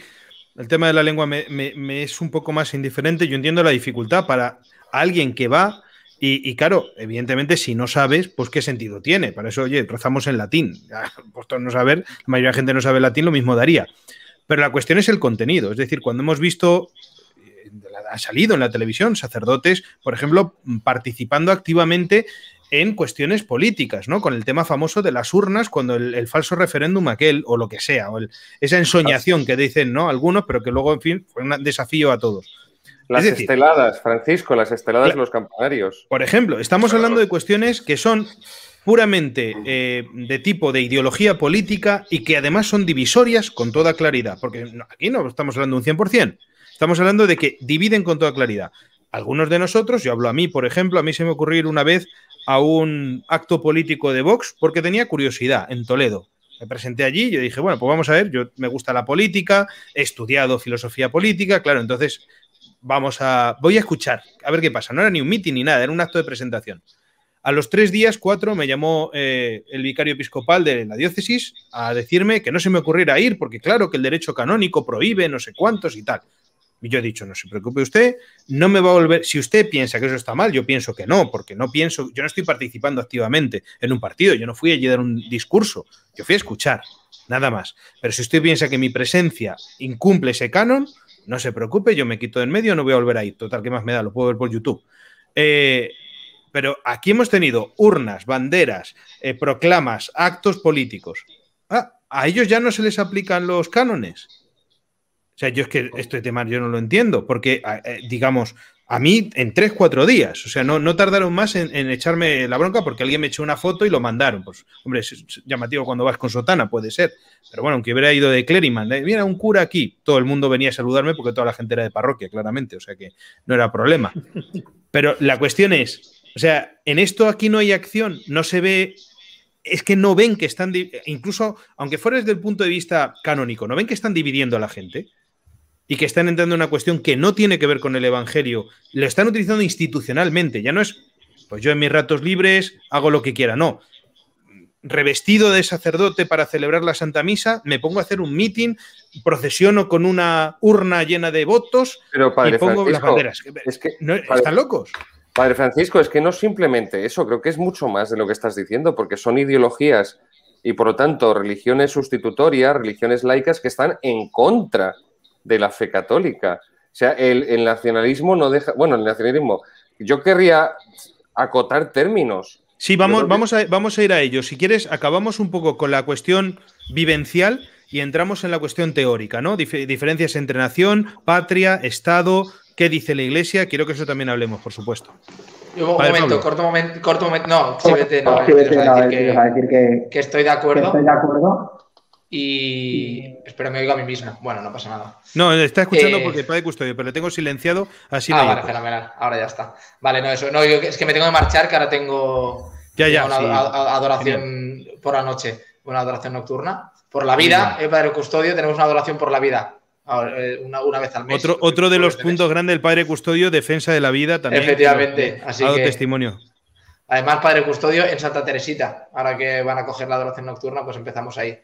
el tema de la lengua me, es un poco más indiferente. Yo entiendo la dificultad para alguien que va y, claro, evidentemente si no sabes, pues qué sentido tiene. Para eso, oye, rezamos en latín. (laughs) Puesto pues, no saber, la mayoría de gente no sabe latín, lo mismo daría. Pero la cuestión es el contenido. Es decir, cuando hemos visto, eh, ha salido en la televisión sacerdotes, por ejemplo, participando activamente en cuestiones políticas, ¿no? Con el tema famoso de las urnas, cuando el, falso referéndum aquel, o lo que sea, o esa ensoñación que dicen, ¿no? Algunos, pero que luego, en fin, fue un desafío a todos. Las esteladas, Francisco, las esteladas de los campanarios. Por ejemplo, estamos hablando de cuestiones que son puramente eh, de tipo de ideología política y que además son divisorias con toda claridad, porque aquí no estamos hablando de un 100%, estamos hablando de que dividen con toda claridad. Algunos de nosotros, yo hablo a mí, por ejemplo, a mí se me ocurrió una vez a un acto político de Vox porque tenía curiosidad en Toledo. Me presenté allí yo dije, bueno, pues vamos a ver, yo me gusta la política, he estudiado filosofía política, claro, entonces vamos a, voy a escuchar, a ver qué pasa. No era ni un mitin ni nada, era un acto de presentación. A los tres días, cuatro, me llamó eh, el vicario episcopal de la diócesis a decirme que no se me ocurriera ir, porque claro que el derecho canónico prohíbe no sé cuántos y tal. Yo he dicho, no se preocupe usted, no me va a volver, si usted piensa que eso está mal, yo pienso que no, porque no pienso, yo no estoy participando activamente en un partido, yo no fui allí a dar un discurso, yo fui a escuchar, nada más. Pero si usted piensa que mi presencia incumple ese canon, no se preocupe, yo me quito del en medio, no voy a volver ahí total, ¿qué más me da? Lo puedo ver por YouTube. Eh, pero aquí hemos tenido urnas, banderas, eh, proclamas, actos políticos. Ah, a ellos ya no se les aplican los cánones. O sea, yo es que este tema yo no lo entiendo, porque, eh, digamos, a mí en tres, cuatro días, o sea, no, no tardaron más en, echarme la bronca porque alguien me echó una foto y lo mandaron. Pues, hombre, es, llamativo cuando vas con sotana, puede ser. Pero bueno, aunque hubiera ido de clériman, ¿eh? viene un cura aquí, todo el mundo venía a saludarme porque toda la gente era de parroquia, claramente, o sea que no era problema. (laughs) Pero la cuestión es, o sea, en esto aquí no hay acción, no se ve es que no ven que están, incluso aunque fuera desde el punto de vista canónico, no ven que están dividiendo a la gente y que están entrando en una cuestión que no tiene que ver con el Evangelio. Lo están utilizando institucionalmente. Ya no es, pues yo en mis ratos libres hago lo que quiera. No. Revestido de sacerdote para celebrar la Santa Misa, me pongo a hacer un meeting, procesiono con una urna llena de votos Pero, y pongo las banderas. que, están locos. Padre Francisco, es que no simplemente eso, creo que es mucho más de lo que estás diciendo, porque son ideologías y por lo tanto religiones sustitutorias, religiones laicas que están en contra de la fe católica. O sea, el, nacionalismo no deja, bueno, el nacionalismo, yo querría acotar términos. Sí, vamos, vamos, a, vamos a ir a ello. Si quieres, acabamos un poco con la cuestión vivencial y entramos en la cuestión teórica, ¿no? diferencias entre nación, patria, Estado, qué dice la Iglesia. Quiero que eso también hablemos, por supuesto. Un momento, corto momento, No, no, que, estoy de acuerdo. estoy de acuerdo. Y espero me oiga a mí misma. Bueno, no pasa nada. No, está escuchando eh, porque Padre custodio, pero le tengo silenciado, así ah, Vale, fenomenal. Ahora ya está. Vale, no, eso. No, es que me tengo que marchar, que ahora tengo, ya, ya, una adoración por la noche, una adoración nocturna. Por la vida, el eh, Padre Custodio, tenemos una adoración por la vida. Eh, una, vez al mes. Otro, otro de los puntos grandes del Padre Custodio, defensa de la vida también. Efectivamente. Así ha dado testimonio. Además, Padre Custodio en Santa Teresita. Ahora que van a coger la adoración nocturna, pues empezamos ahí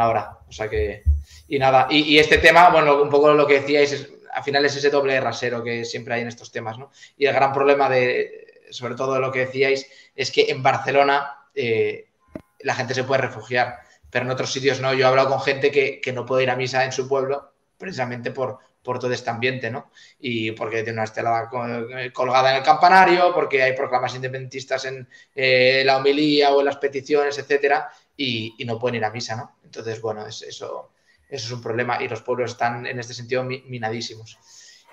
ahora. O sea que. Y nada, y, este tema, bueno, un poco lo que decíais, es, al final es ese doble rasero que siempre hay en estos temas, ¿no? Y el gran problema de, sobre todo de lo que decíais, es que en Barcelona eh, la gente se puede refugiar, pero en otros sitios no. Yo he hablado con gente que, que no puede ir a misa en su pueblo precisamente por, por todo este ambiente, ¿no? Y porque tiene una estela eh, colgada en el campanario, porque hay proclamas independentistas en eh, la homilía o en las peticiones, etcétera, y, no pueden ir a misa, ¿no? Entonces, bueno, es, eso, eso es un problema y los pueblos están en este sentido minadísimos.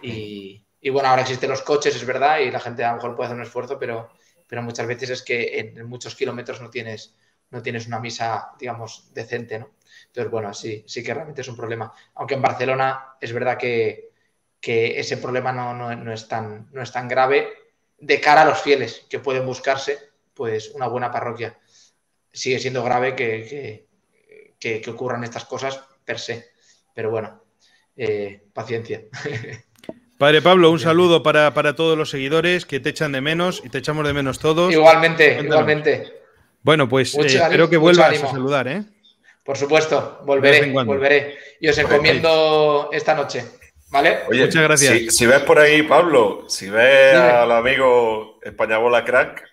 Y, bueno, ahora existen los coches, es verdad, y la gente a lo mejor puede hacer un esfuerzo, pero, pero muchas veces es que en muchos kilómetros no tienes no tienes una misa, digamos, decente, ¿no? Entonces, bueno, sí, sí que realmente es un problema. Aunque en Barcelona es verdad que, ese problema no, es tan, no es tan grave de cara a los fieles que pueden buscarse pues una buena parroquia. Sigue siendo grave que, ocurran estas cosas per se, pero bueno, eh, paciencia. (laughs) Padre Pablo, un saludo para, todos los seguidores que te echan de menos y te echamos de menos todos. Igualmente, igualmente. Bueno, pues creo eh, espero que vuelvas a saludar, ¿eh? Por supuesto, volveré, volveré. Y os encomiendo esta noche. ¿Vale? muchas gracias. Si, ves por ahí, Pablo, si ves al amigo Españabola Crack,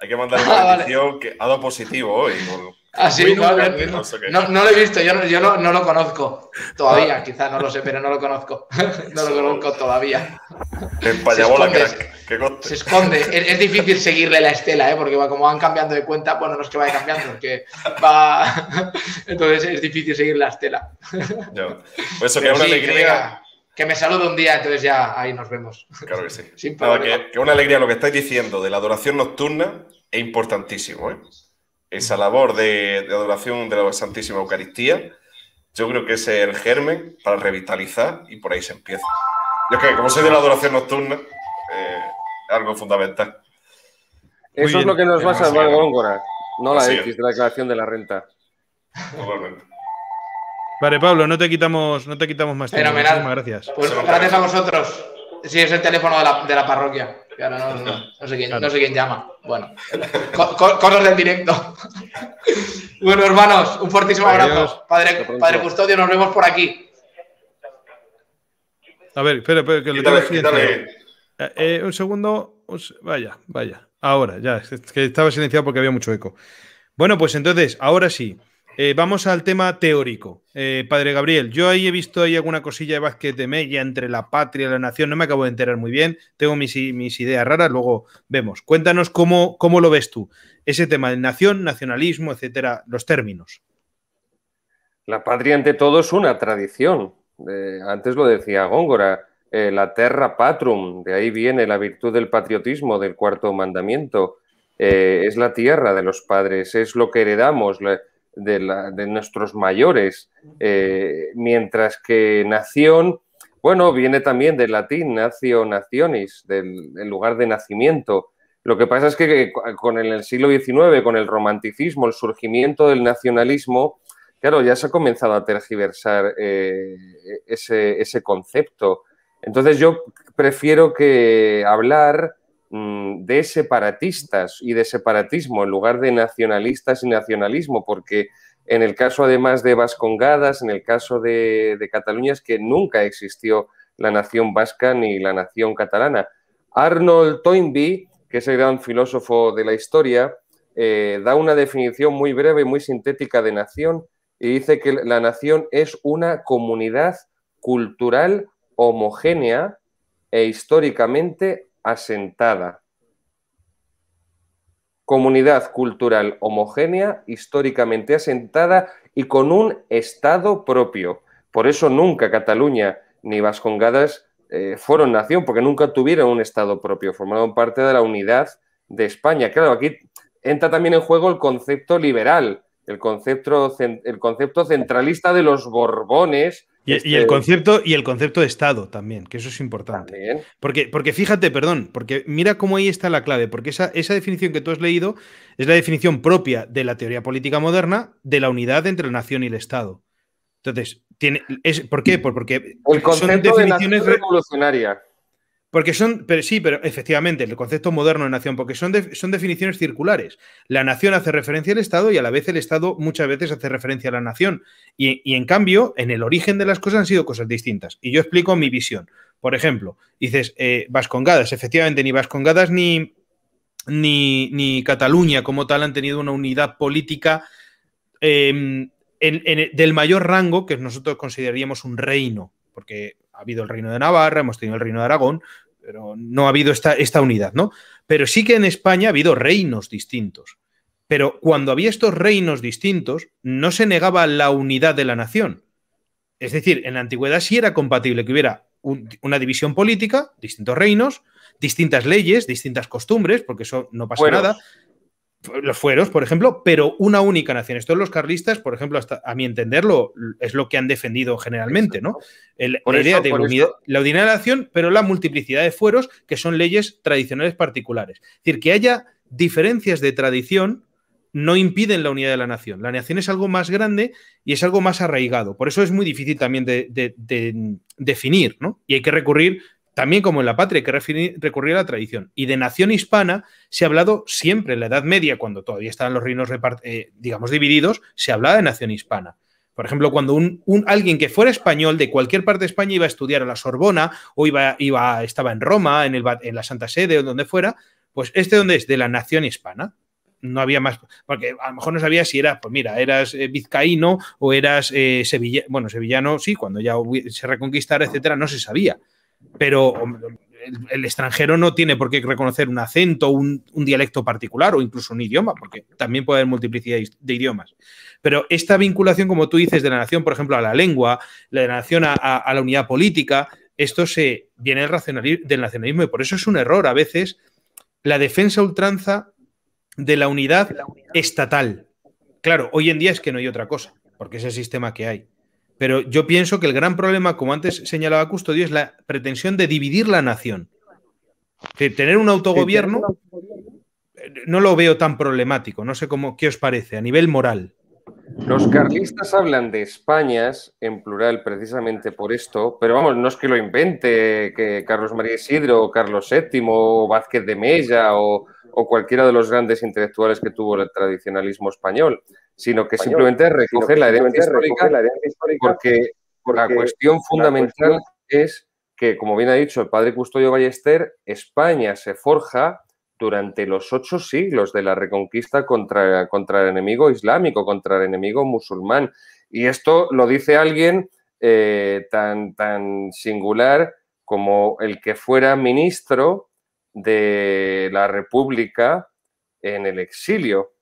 hay que mandar una (laughs) ah, petición que ha dado positivo hoy. Ah, no, lo he visto, yo, no, (laughs) lo conozco todavía, ah. quizás no lo sé, pero no lo conozco. (laughs) no lo conozco todavía. se esconde, Es, difícil seguirle la estela, ¿eh? porque como van cambiando de cuenta, bueno, no es que vaya cambiando, es que va. (laughs) Entonces es difícil seguir la estela. Pues que alegría. Que, me salude un día, entonces ya ahí nos vemos. Claro que sí. que, una alegría lo que estáis diciendo de la adoración nocturna es importantísimo, ¿eh? esa labor de, adoración de la Santísima Eucaristía, yo creo que es el germen para revitalizar y por ahí se empieza. Yo que, como soy de la adoración nocturna, eh, algo fundamental. Eso es lo que nos va a salvar Góngora, no la X de la declaración de la renta. Vale, Pablo, no te quitamos, no te quitamos más tiempo. Fenomenal. gracias. Pues gracias a vosotros. Sí, es el teléfono de la parroquia no, sé, quién, llama. Bueno, con del directo. bueno, hermanos, un fortísimo abrazo. Padre, padre Custodio, nos vemos por aquí. A ver, espera, espera que lo tengo eh, eh, un segundo. vaya, vaya. Ahora, ya, que estaba silenciado porque había mucho eco. Bueno, pues entonces, ahora sí. Eh, vamos al tema teórico. Eh, padre Gabriel, yo ahí he visto ahí alguna cosilla de Vázquez de Mella entre la patria y la nación, no me acabo de enterar muy bien, tengo mis, ideas raras, luego vemos. Cuéntanos cómo, cómo lo ves tú, ese tema de nación, nacionalismo, etcétera, los términos. La patria ante todo es una tradición. Eh, antes lo decía Góngora, la terra patrum, de ahí viene la virtud del patriotismo del cuarto mandamiento. es la tierra de los padres, es lo que heredamos de, nuestros mayores, eh, mientras que nación, bueno, viene también del latín, nacio naciones, del, lugar de nacimiento. Lo que pasa es que con el, siglo XIX, con el romanticismo, el surgimiento del nacionalismo, claro, ya se ha comenzado a tergiversar eh, ese, ese, concepto. Entonces yo prefiero que hablar Mm, de separatistas y de separatismo en lugar de nacionalistas y nacionalismo, porque en el caso además de Vascongadas, en el caso de, Cataluña, es que nunca existió la nación vasca ni la nación catalana. Arnold Toynbee, que es el gran filósofo de la historia, eh, da una definición muy breve, y muy sintética de nación y dice que la nación es una comunidad cultural homogénea e históricamente asentada. Comunidad cultural homogénea, históricamente asentada y con un Estado propio. Por eso nunca Cataluña ni Vascongadas eh, fueron nación, porque nunca tuvieron un Estado propio, formaron parte de la unidad de España. Claro, aquí entra también en juego el concepto liberal, el concepto, el concepto centralista de los Borbones, y, el este concepto, y el concepto de Estado también, que eso es importante. Porque, porque fíjate, perdón, porque mira cómo ahí está la clave, porque esa, definición que tú has leído es la definición propia de la teoría política moderna de la unidad entre la nación y el Estado. Entonces, tiene, es, ¿por qué? Mm. Pues porque el concepto son definiciones revolucionaria. Porque son, pero sí, pero efectivamente, el concepto moderno de nación, porque son, son definiciones circulares. La nación hace referencia al Estado y a la vez el Estado muchas veces hace referencia a la nación. Y, en cambio, en el origen de las cosas han sido cosas distintas. Y yo explico mi visión. Por ejemplo, dices eh, Vascongadas. Efectivamente, ni Vascongadas ni, ni, ni, Cataluña como tal han tenido una unidad política em, del mayor rango que nosotros consideraríamos un reino. Porque ha habido el Reino de Navarra, hemos tenido el Reino de Aragón, pero no ha habido esta, unidad, ¿no? Pero sí que en España ha habido reinos distintos. Pero cuando había estos reinos distintos, no se negaba la unidad de la nación. Es decir, en la antigüedad sí era compatible que hubiera una división política, distintos reinos, distintas leyes, distintas costumbres, porque eso no pasa nada, los fueros, por ejemplo, pero una única nación. Esto los carlistas, por ejemplo, hasta a mi entenderlo, es lo que han defendido generalmente, ¿no? la idea de la unidad de nación, pero la multiplicidad de fueros, que son leyes tradicionales particulares. Es decir, que haya diferencias de tradición no impiden la unidad de la nación. La nación es algo más grande y es algo más arraigado. Por eso es muy difícil también de, de definir, ¿no? Y hay que recurrir también como en la patria que recurría a la tradición. Y de nación hispana se ha hablado siempre, en la Edad Media, cuando todavía estaban los reinos, eh, digamos, divididos, se hablaba de nación hispana. Por ejemplo, cuando un, alguien que fuera español de cualquier parte de España iba a estudiar a la Sorbona o iba, iba, estaba en Roma, en, el, en la Santa Sede o donde fuera, pues este donde es, de la nación hispana no había más, porque a lo mejor no sabía si era, pues mira, eras eh, vizcaíno o eras eh, sevillano, bueno, sevillano sí, cuando ya se reconquistara, etcétera, no se sabía pero el, extranjero no tiene por qué reconocer un acento, un, un, dialecto particular o incluso un idioma, porque también puede haber multiplicidad de idiomas. Pero esta vinculación, como tú dices, de la nación, por ejemplo, a la lengua, de la nación a, la unidad política, esto se viene del nacionalismo y por eso es un error a veces la defensa ultranza de la unidad estatal. Claro, hoy en día es que no hay otra cosa, porque es el sistema que hay. Pero yo pienso que el gran problema, como antes señalaba Custodio, es la pretensión de dividir la nación. De tener un autogobierno eh, no lo veo tan problemático. No sé cómo, qué os parece a nivel moral. Los carlistas hablan de Españas en plural precisamente por esto, pero vamos, no es que lo invente que Carlos María Isidro o Carlos VII o Vázquez de Mella o cualquiera de los grandes intelectuales que tuvo el tradicionalismo español sino que simplemente recoge la herencia histórica, porque, la cuestión fundamental es que, como bien ha dicho el padre Custodio Ballester, España se forja durante los ocho siglos de la reconquista contra, contra el enemigo islámico, contra el enemigo musulmán. Y esto lo dice alguien eh, tan, tan singular como el que fuera ministro de la República en el exilio,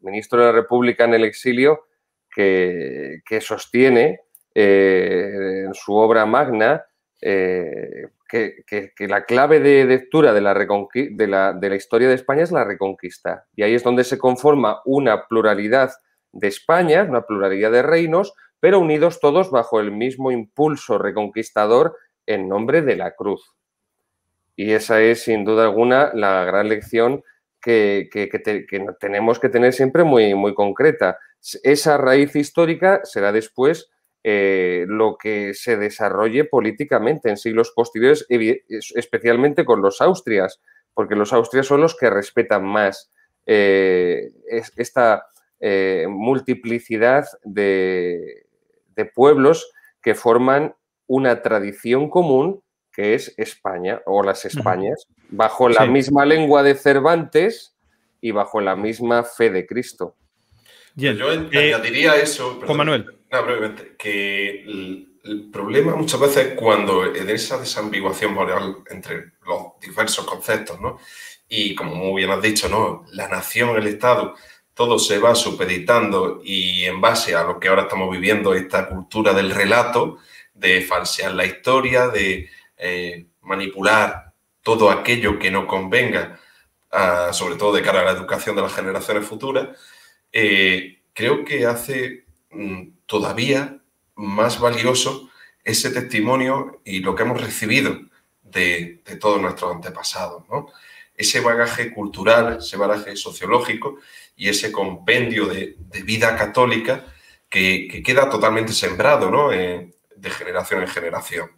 ministro de la República en el exilio, que, sostiene eh, en su obra magna eh, que, la clave de lectura de la, de la historia de España es la reconquista. Y ahí es donde se conforma una pluralidad de España, una pluralidad de reinos, pero unidos todos bajo el mismo impulso reconquistador en nombre de la cruz. Y esa es, sin duda alguna, la gran lección que, tenemos que tener siempre muy, muy concreta. Esa raíz histórica será después eh, lo que se desarrolle políticamente en siglos posteriores, especialmente con los austrias, porque los austrias son los que respetan más eh, esta eh, multiplicidad de pueblos que forman una tradición común que es España o las Españas, bajo la misma lengua de Cervantes y bajo la misma fe de Cristo. Pues yo añadiría eh, eso, Manuel. brevemente, que el, problema muchas veces es cuando en esa desambiguación moral entre los diversos conceptos, ¿no? Y como muy bien has dicho, ¿no? La nación, el Estado, todo se va supeditando y en base a lo que ahora estamos viviendo, esta cultura del relato, de falsear la historia, de eh, manipular todo aquello que no convenga, ah, sobre todo de cara a la educación de las generaciones futuras, eh, creo que hace mm, todavía más valioso ese testimonio y lo que hemos recibido de, todos nuestros antepasados, Ese bagaje cultural, ese bagaje sociológico y ese compendio de, vida católica que, queda totalmente sembrado ¿no? Eh, de generación en generación.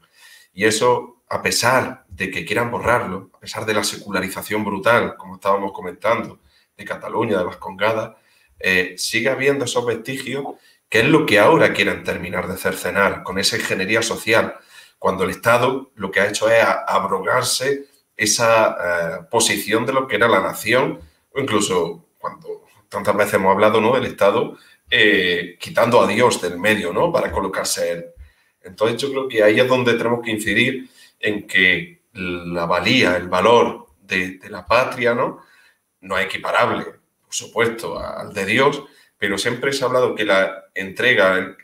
Y eso, a pesar de que quieran borrarlo, a pesar de la secularización brutal, como estábamos comentando, de Cataluña, de las congadas, eh, sigue habiendo esos vestigios, que es lo que ahora quieren terminar de cercenar con esa ingeniería social, cuando el Estado lo que ha hecho es abrogarse esa eh, posición de lo que era la nación, o incluso cuando tantas veces hemos hablado, ¿no? del Estado eh, quitando a Dios del medio, ¿no? Para colocarse él. Entonces yo creo que ahí es donde tenemos que incidir en que la valía, el valor de, la patria, ¿no? No es equiparable, por supuesto, al de Dios, pero siempre se ha hablado que la entrega,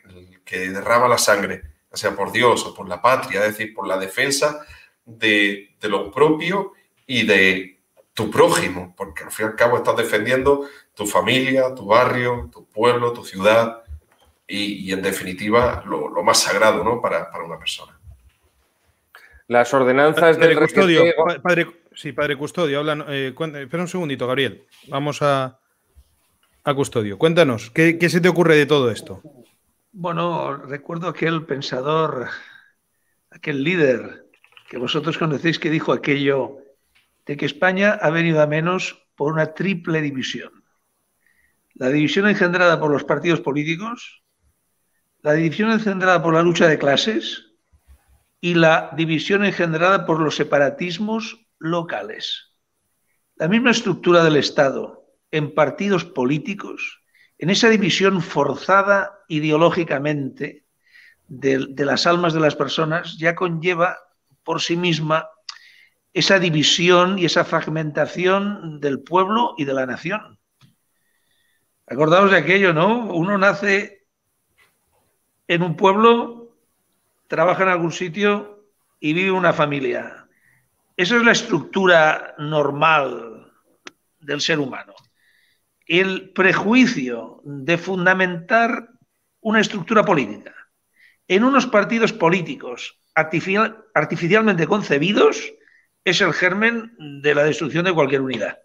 que derrama la sangre, sea por Dios o por la patria, es decir, por la defensa de, de lo propio y de tu prójimo, porque al fin y al cabo estás defendiendo tu familia, tu barrio, tu pueblo, tu ciudad, y, en definitiva lo, más sagrado ¿no? para, una persona. Las ordenanzas del custodio, padre, Sí, padre Custodio, hablan, eh, eh, espera un segundito, Gabriel. Vamos a, Custodio. Cuéntanos, ¿qué, se te ocurre de todo esto? Bueno, recuerdo aquel pensador, aquel líder que vosotros conocéis que dijo aquello de que España ha venido a menos por una triple división. La división engendrada por los partidos políticos, la división engendrada por la lucha de clases y la división engendrada por los separatismos locales. La misma estructura del Estado en partidos políticos, en esa división forzada ideológicamente de, las almas de las personas, ya conlleva por sí misma esa división y esa fragmentación del pueblo y de la nación. Acordaos de aquello, ¿no? Uno nace en un pueblo, trabaja en algún sitio y vive una familia. Esa es la estructura normal del ser humano. El prejuicio de fundamentar una estructura política en unos partidos políticos artificialmente concebidos es el germen de la destrucción de cualquier unidad.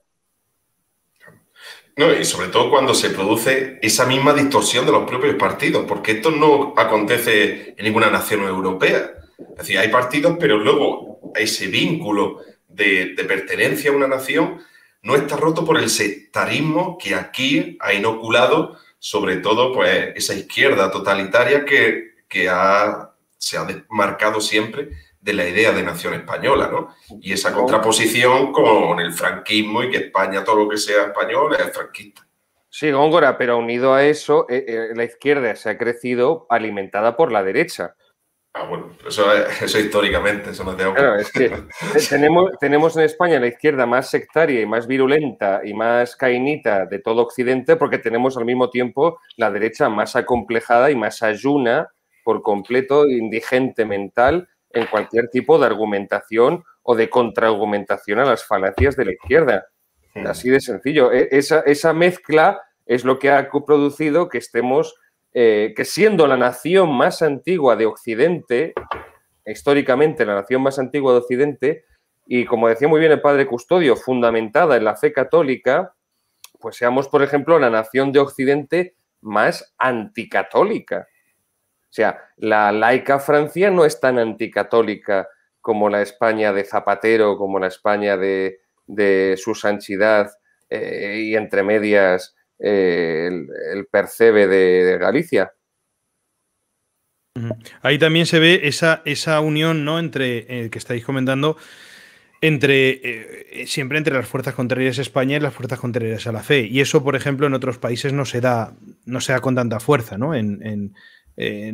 No, y sobre todo cuando se produce esa misma distorsión de los propios partidos, porque esto no acontece en ninguna nación europea. Es decir, hay partidos, pero luego ese vínculo de, pertenencia a una nación no está roto por el sectarismo que aquí ha inoculado, sobre todo, pues esa izquierda totalitaria que, ha, se ha marcado siempre de la idea de nación española, ¿no? Y esa contraposición con el franquismo y que España, todo lo que sea español, es franquista. Sí, Góngora, pero unido a eso, eh, eh, la izquierda se ha crecido alimentada por la derecha. Ah, bueno, eso, (laughs) históricamente, eso no tengo es que tenemos, tenemos en España la izquierda más sectaria y más virulenta y más cainita de todo Occidente porque tenemos al mismo tiempo la derecha más acomplejada y más ayuna por completo, indigente mental en cualquier tipo de argumentación o de contraargumentación a las falacias de la izquierda. Así de sencillo. E, esa, mezcla es lo que ha producido que estemos, eh, que siendo la nación más antigua de Occidente, históricamente la nación más antigua de Occidente, y como decía muy bien el padre Custodio, fundamentada en la fe católica, pues seamos, por ejemplo, la nación de Occidente más anticatólica. O sea, la laica Francia no es tan anticatólica como la España de Zapatero, como la España de, de su sanchidad eh, y entre medias eh, el, el, percebe de, Galicia. Ahí también se ve esa, esa unión ¿no? entre eh, que estáis comentando entre siempre entre las fuerzas contrarias a España y las fuerzas contrarias a la fe. Y eso, por ejemplo, en otros países no se da, no se da con tanta fuerza, ¿no? en, eh,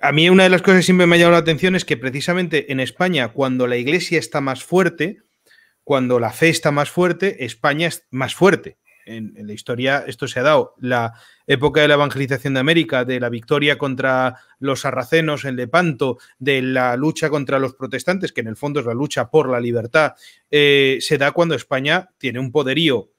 a mí una de las cosas que siempre me ha llamado la atención es que precisamente en España, cuando la iglesia está más fuerte, cuando la fe está más fuerte, España es más fuerte. En, la historia esto se ha dado. La época de la evangelización de América, de la victoria contra los sarracenos en Lepanto, de la lucha contra los protestantes, que en el fondo es la lucha por la libertad, eh, se da cuando España tiene un poderío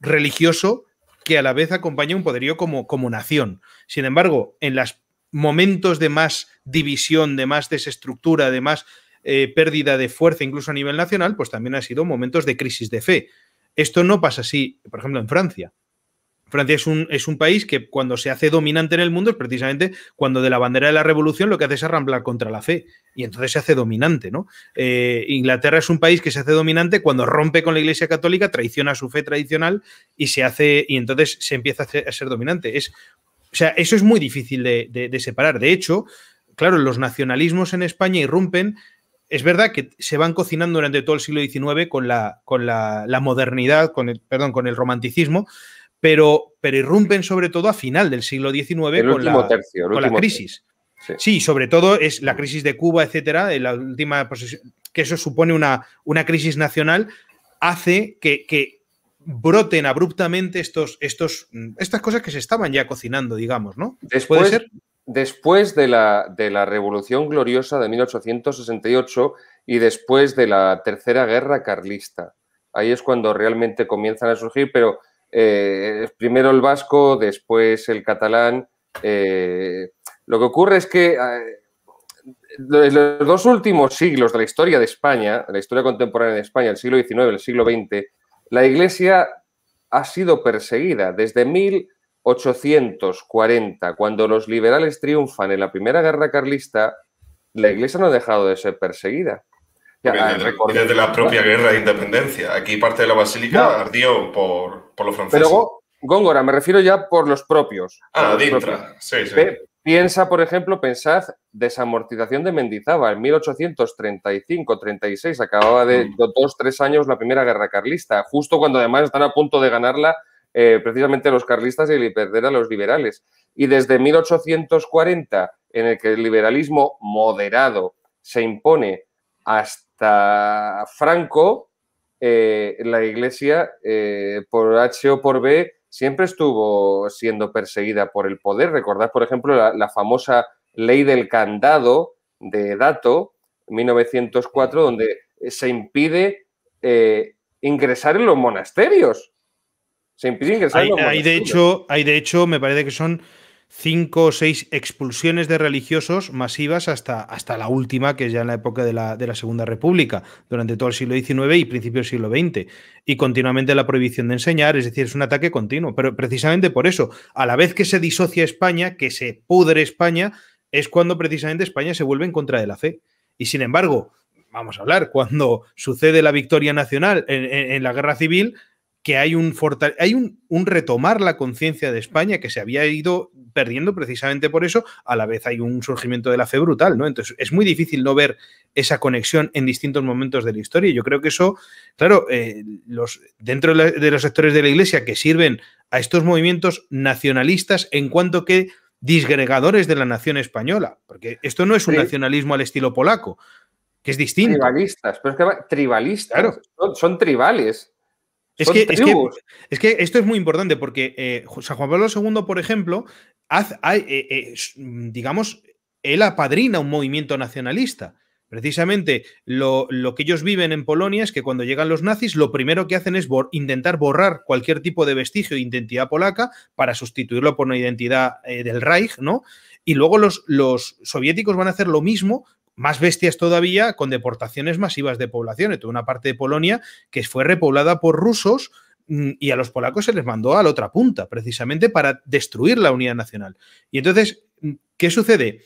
religioso que a la vez acompaña un poderío como, como nación. Sin embargo, en los momentos de más división, de más desestructura, de más eh, pérdida de fuerza, incluso a nivel nacional, pues también han sido momentos de crisis de fe. Esto no pasa así, por ejemplo, en Francia. Francia es un, es un país que cuando se hace dominante en el mundo es precisamente cuando de la bandera de la revolución lo que hace es arramblar contra la fe y entonces se hace dominante, ¿no? Eh, Inglaterra es un país que se hace dominante cuando rompe con la Iglesia Católica, traiciona su fe tradicional y se hace y entonces se empieza a, ser, dominante. Es, o sea, eso es muy difícil de, separar. De hecho, claro, los nacionalismos en España irrumpen es verdad que se van cocinando durante todo el siglo XIX con la, con la, modernidad, con el, perdón, con el romanticismo, pero, pero irrumpen sobre todo a final del siglo XIX con, la, crisis. Sí. sobre todo es la crisis de Cuba, etcétera, la última que eso supone una, crisis nacional, hace que, broten abruptamente estos, estos, estas cosas que se estaban ya cocinando, digamos, ¿no? Después, ser? después de, la, de la Revolución Gloriosa de 1868 y después de la Tercera Guerra Carlista. Ahí es cuando realmente comienzan a surgir, pero eh, primero el vasco, después el catalán. Eh, lo que ocurre es que en eh, los dos últimos siglos de la historia de España, la historia contemporánea de España, el siglo XIX, el siglo XX, la Iglesia ha sido perseguida desde 1840, cuando los liberales triunfan en la Primera Guerra Carlista, la Iglesia no ha dejado de ser perseguida desde, la propia guerra de independencia. Aquí parte de la basílica ardió por, por los franceses. Pero Góngora, me refiero ya por los propios. Ah, piensa, por ejemplo, pensad, desamortización de Mendizábal, 1835-36, acababa de mm. dos, tres años la primera guerra carlista, justo cuando además están a punto de ganarla eh, precisamente los carlistas y perder a los liberales. Y desde 1840, en el que el liberalismo moderado se impone hasta Franco, eh, la iglesia, eh, por H o por B, siempre estuvo siendo perseguida por el poder. Recordad, por ejemplo, la, famosa ley del candado de Dato, 1904, donde se impide eh, ingresar en los monasterios. Se impide ingresar en los de, hecho, hay de hecho, me parece que son cinco o seis expulsiones de religiosos masivas hasta, hasta la última, que es ya en la época de la, de la, Segunda República, durante todo el siglo XIX y principio del siglo XX, y continuamente la prohibición de enseñar, es decir, es un ataque continuo. Pero precisamente por eso, a la vez que se disocia España, que se pudre España, es cuando precisamente España se vuelve en contra de la fe. Y sin embargo, vamos a hablar, cuando sucede la victoria nacional en la guerra civil, que hay un, hay un, retomar la conciencia de España que se había ido perdiendo precisamente por eso, a la vez hay un surgimiento de la fe brutal, ¿no? Entonces es muy difícil no ver esa conexión en distintos momentos de la historia. Yo creo que eso, claro, eh, los, dentro de, los sectores de la Iglesia que sirven a estos movimientos nacionalistas en cuanto que disgregadores de la nación española, porque esto no es un nacionalismo al estilo polaco, que es distinto. Tribalistas, pero es que tribalistas, son, son tribales. Es que, esto es muy importante porque eh, San Juan Pablo II, por ejemplo, eh, eh, digamos, él apadrina un movimiento nacionalista. Precisamente lo, que ellos viven en Polonia es que cuando llegan los nazis, lo primero que hacen es intentar borrar cualquier tipo de vestigio de identidad polaca para sustituirlo por una identidad del Reich, ¿no? Y luego los soviéticos van a hacer lo mismo más bestias todavía con deportaciones masivas de poblaciones. toda una parte de Polonia que fue repoblada por rusos mm, y a los polacos se les mandó a la otra punta, precisamente para destruir la unidad nacional. Y entonces, mm, ¿qué sucede?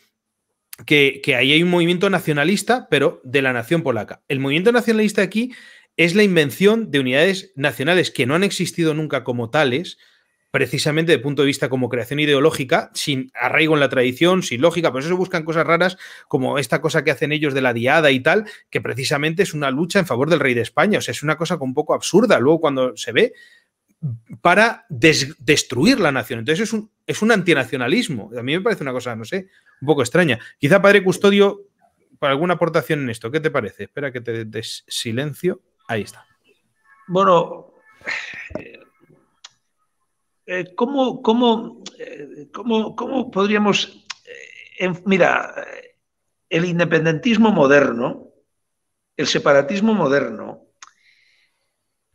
Que, que ahí hay un movimiento nacionalista, pero de la nación polaca. El movimiento nacionalista aquí es la invención de unidades nacionales que no han existido nunca como tales, precisamente de punto de vista como creación ideológica, sin arraigo en la tradición, sin lógica, por eso se buscan cosas raras como esta cosa que hacen ellos de la diada y tal, que precisamente es una lucha en favor del rey de España, o sea, es una cosa un poco absurda luego cuando se ve para destruir la nación. Entonces es un, es un antinacionalismo. A mí me parece una cosa, no sé, un poco extraña. Quizá Padre Custodio, para alguna aportación en esto, ¿qué te parece? Espera que te des silencio. Ahí está. Bueno, eh, eh, ¿cómo, podríamos... Eh, mira, el independentismo moderno, el separatismo moderno,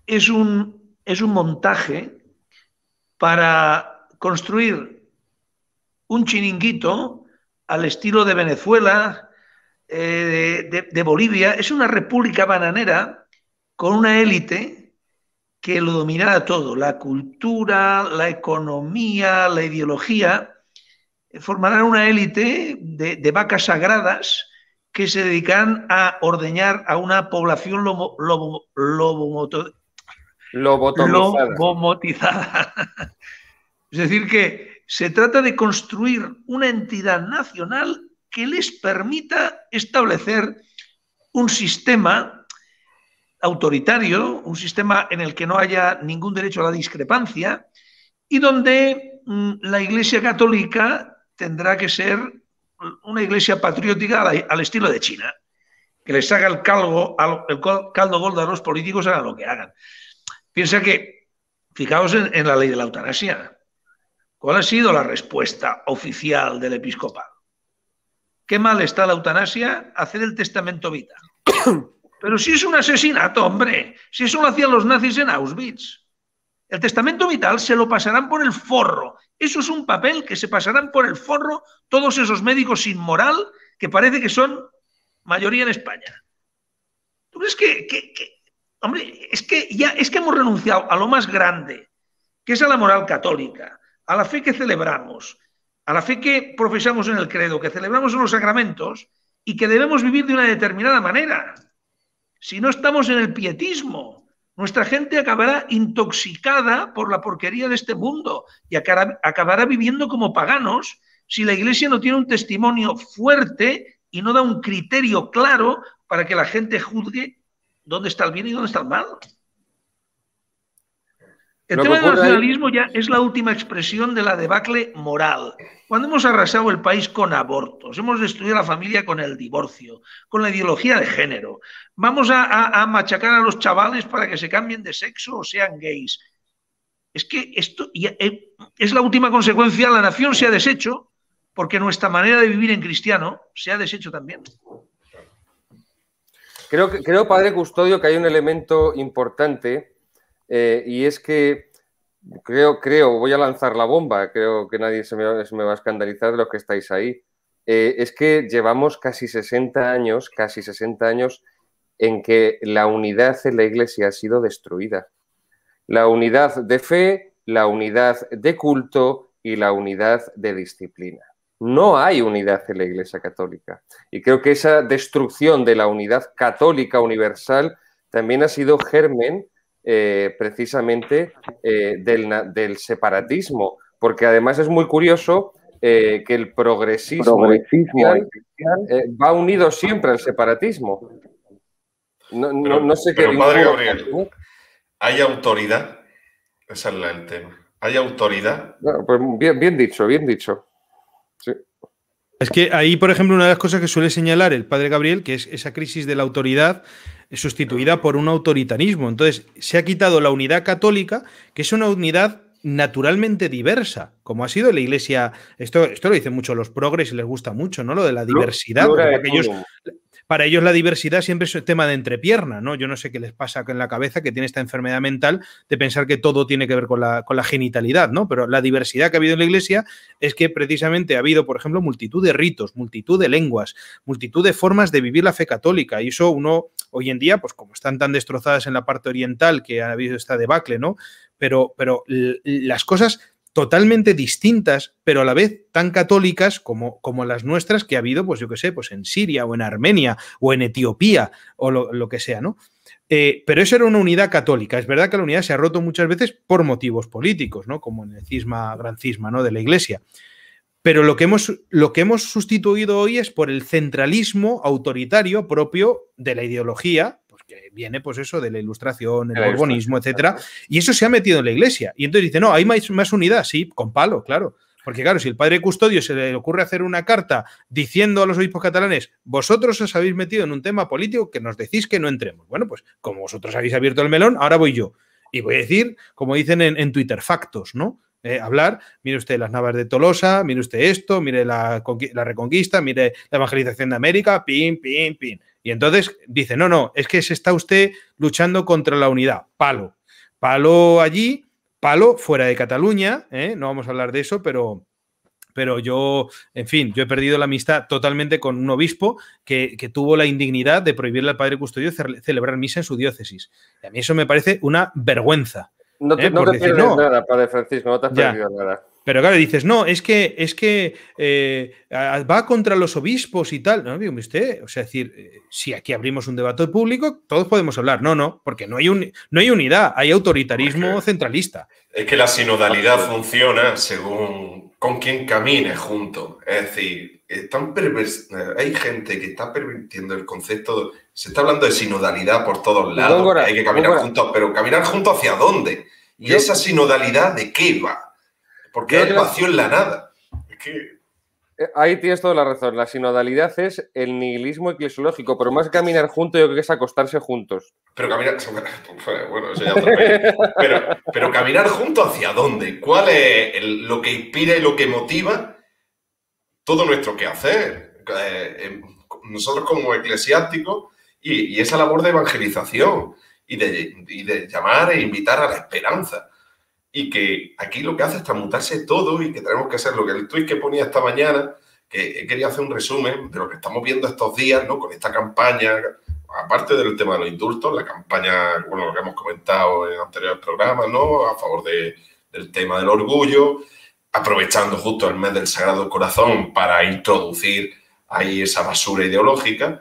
es un, es un montaje para construir un chiringuito al estilo de Venezuela, de, Bolivia. Es una república bananera con una élite que lo dominara todo, la cultura, la economía, la ideología, eh, formarán una élite de, vacas sagradas que se dedican a ordeñar a una población lobo, lobo, lobo lobomotizada. (laughs) Es decir, que se trata de construir una entidad nacional que les permita establecer un sistema autoritario, un sistema en el que no haya ningún derecho a la discrepancia y donde mm, la Iglesia Católica tendrá que ser una iglesia patriótica al estilo de China, que les haga el, caldo gordo a los políticos, hagan lo que hagan. Piensa que, fijaos en, la ley de la eutanasia, ¿cuál ha sido la respuesta oficial del episcopado? ¿Qué mal está la eutanasia? Hacer el testamento vital. (coughs) Pero si es un asesinato, hombre, si eso lo hacían los nazis en Auschwitz. El testamento vital se lo pasarán por el forro. Eso es un papel que se pasarán por el forro todos esos médicos sin moral que parece que son mayoría en España. ¿Tú crees que, hombre, es que ya es que hemos renunciado a lo más grande, que es a la moral católica, a la fe que celebramos, a la fe que profesamos en el credo, que celebramos en los sacramentos y que debemos vivir de una determinada manera? si no estamos en el pietismo. Nuestra gente acabará intoxicada por la porquería de este mundo y acabará, viviendo como paganos si la Iglesia no tiene un testimonio fuerte y no da un criterio claro para que la gente juzgue dónde está el bien y dónde está el mal. El tema del nacionalismo ya es la última expresión de la debacle moral. Cuando hemos arrasado el país con abortos, hemos destruido la familia con el divorcio, con la ideología de género, vamos a, machacar a los chavales para que se cambien de sexo o sean gays. Es que esto eh, es la última consecuencia. La nación se ha deshecho porque nuestra manera de vivir en cristiano se ha deshecho también. Creo, creo, padre Custodio, que hay un elemento importante eh, y es que creo, creo, voy a lanzar la bomba, creo que nadie se me, va a escandalizar de los que estáis ahí. Eh, es que llevamos casi 60 años, casi 60 años en que la unidad en la Iglesia ha sido destruida. La unidad de fe, la unidad de culto y la unidad de disciplina. No hay unidad en la Iglesia Católica. Y creo que esa destrucción de la unidad católica universal también ha sido germen eh, precisamente eh, del, separatismo, porque además es muy curioso eh, que el progresismo, va unido siempre al separatismo. No, sé qué. ¿hay autoridad? Ese es el tema. ¿Hay autoridad? Pues bien, bien dicho, bien dicho. Es que ahí, por ejemplo, una de las cosas que suele señalar el padre Gabriel, que es esa crisis de la autoridad, sustituida por un autoritarismo. Entonces, se ha quitado la unidad católica, que es una unidad naturalmente diversa, como ha sido la iglesia. Esto, esto lo dicen mucho los progres y les gusta mucho, ¿no? Lo de la diversidad para ellos la diversidad siempre es un tema de entrepierna, ¿no? Yo no sé qué les pasa en la cabeza que tiene esta enfermedad mental de pensar que todo tiene que ver con la, con la genitalidad, ¿no? Pero la diversidad que ha habido en la iglesia es que precisamente ha habido, por ejemplo, multitud de ritos, multitud de lenguas, multitud de formas de vivir la fe católica. Y eso uno, hoy en día, pues como están tan destrozadas en la parte oriental que ha habido esta debacle, ¿no? Pero, pero las cosas totalmente distintas, pero a la vez tan católicas como, como las nuestras que ha habido, pues yo qué sé, pues en Siria o en Armenia o en Etiopía o lo, que sea, ¿no? Eh, pero eso era una unidad católica. Es verdad que la unidad se ha roto muchas veces por motivos políticos, ¿no? Como en el cisma, gran cisma, ¿no? De la Iglesia. Pero lo que, hemos, lo que hemos sustituido hoy es por el centralismo autoritario propio de la ideología que viene pues eso de la ilustración, el urbanismo, etcétera, y eso se ha metido en la iglesia. Y entonces dice, no, hay más, unidad, sí, con palo, claro. Porque claro, si el padre custodio se le ocurre hacer una carta diciendo a los obispos catalanes, vosotros os habéis metido en un tema político que nos decís que no entremos. Bueno, pues como vosotros habéis abierto el melón, ahora voy yo. Y voy a decir, como dicen en, Twitter, factos, ¿no? Eh, hablar, mire usted las navas de Tolosa, mire usted esto, mire la, la, Reconquista, mire la evangelización de América, pin, pin, pin. Y entonces dice, no, no, es que se está usted luchando contra la unidad. Palo. Palo allí, palo fuera de Cataluña, ¿eh? no vamos a hablar de eso, pero, pero yo, en fin, yo he perdido la amistad totalmente con un obispo que, tuvo la indignidad de prohibirle al padre custodio celebrar misa en su diócesis. Y a mí eso me parece una vergüenza. No te, ¿eh? nada, padre Francisco, no te has perdido nada. Pero claro, dices, no, es que, es que eh, va contra los obispos y tal. No, usted, o sea, decir, eh, si aquí abrimos un debate público, todos podemos hablar. No, no, porque no hay, un, no hay unidad, hay autoritarismo centralista. Es que la sinodalidad funciona según con quien camine junto. Es decir, están eh, hay gente que está permitiendo el concepto. se está hablando de sinodalidad por todos lados. hay que caminar juntos, pero caminar juntos hacia dónde? ¿Y esa sinodalidad de qué va? Porque hay vacío en la nada. Eh, ahí tienes toda la razón. La sinodalidad es el nihilismo eclesiológico, pero más caminar juntos, yo creo que es acostarse juntos. Pero caminar. (laughs) Bueno, pero, caminar juntos hacia dónde? ¿Cuál es lo que inspira y lo que motiva todo nuestro quehacer? Eh, em, nosotros, como eclesiásticos, y, esa labor de evangelización y de llamar e invitar a la esperanza y que aquí lo que hace es tramutarse todo y que tenemos que hacer lo que el tweet que ponía esta mañana, que quería hacer un resumen de lo que estamos viendo estos días, ¿no? Con esta campaña, aparte del tema de los indultos, la campaña, bueno, lo que hemos comentado en anterior programas, ¿no? A favor de, del tema del orgullo, aprovechando justo el mes del Sagrado Corazón para introducir ahí esa basura ideológica.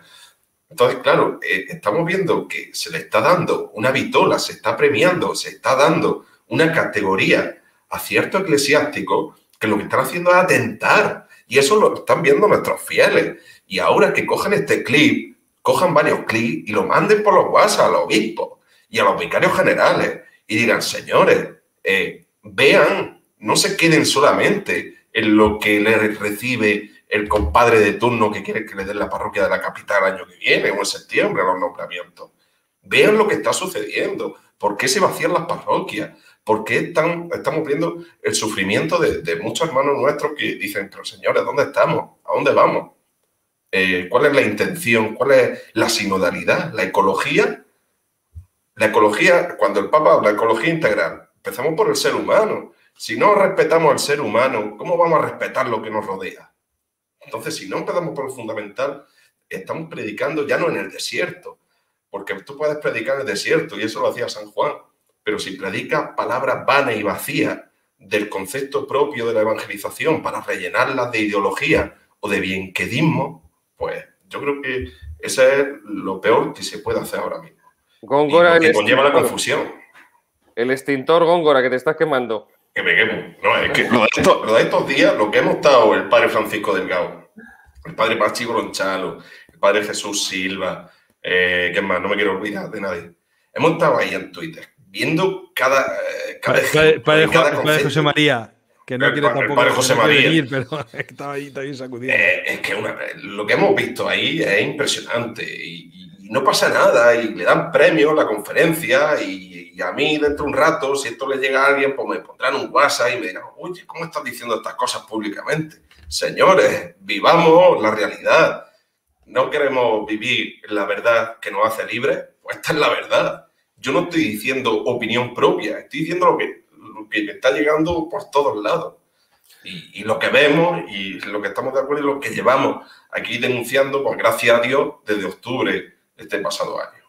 Entonces, claro, eh, estamos viendo que se le está dando una vitola, se está premiando, se está dando una categoría a cierto eclesiástico que lo que están haciendo es atentar. Y eso lo están viendo nuestros fieles. Y ahora que cojan este clip, cojan varios clips y lo manden por los WhatsApp a los obispos y a los vicarios generales y digan, señores, eh, vean, no se queden solamente en lo que les recibe el compadre de turno que quiere que le den la parroquia de la capital el año que viene o en septiembre a los nombramientos. Vean lo que está sucediendo, por qué se vacían las parroquias, ¿Por qué estamos viendo el sufrimiento de, muchos hermanos nuestros que dicen, pero señores, ¿dónde estamos? ¿A dónde vamos? Eh, ¿Cuál es la intención? ¿Cuál es la sinodalidad? ¿La ecología? La ecología, cuando el Papa habla de ecología integral, empezamos por el ser humano. Si no respetamos al ser humano, ¿cómo vamos a respetar lo que nos rodea? Entonces, si no empezamos por lo fundamental, estamos predicando ya no en el desierto, porque tú puedes predicar en el desierto, y eso lo hacía San Juan pero si predica palabras vanas y vacías del concepto propio de la evangelización para rellenarlas de ideología o de bienquedismo, pues yo creo que eso es lo peor que se puede hacer ahora mismo. Góngora, y que conlleva la confusión. El extintor Góngora que te estás quemando. Que me quemo. No, lo de, estos, días, lo que hemos estado el padre Francisco Delgado, el padre Pachi Bronchalo, el padre Jesús Silva, eh, que más, no me quiero olvidar de nadie. Hemos estado ahí en Twitter viendo cada. Eh, cada, padre, José María, que no quiere tampoco. (laughs) pero estaba ahí también sacudiendo. Eh, es que lo que hemos visto ahí es impresionante y, no pasa nada y le dan a la conferencia y, a mí dentro de un rato, si esto le llega a alguien, pues me pondrán un WhatsApp y me dirán, oye, ¿cómo estás diciendo estas cosas públicamente? Señores, vivamos la realidad. No queremos vivir la verdad que nos hace libres, pues esta es la verdad yo no estoy diciendo opinión propia, estoy diciendo lo que, está llegando por todos lados. Y, lo que vemos y lo que estamos de acuerdo y lo que llevamos aquí denunciando, pues gracias a Dios, desde octubre de este pasado año.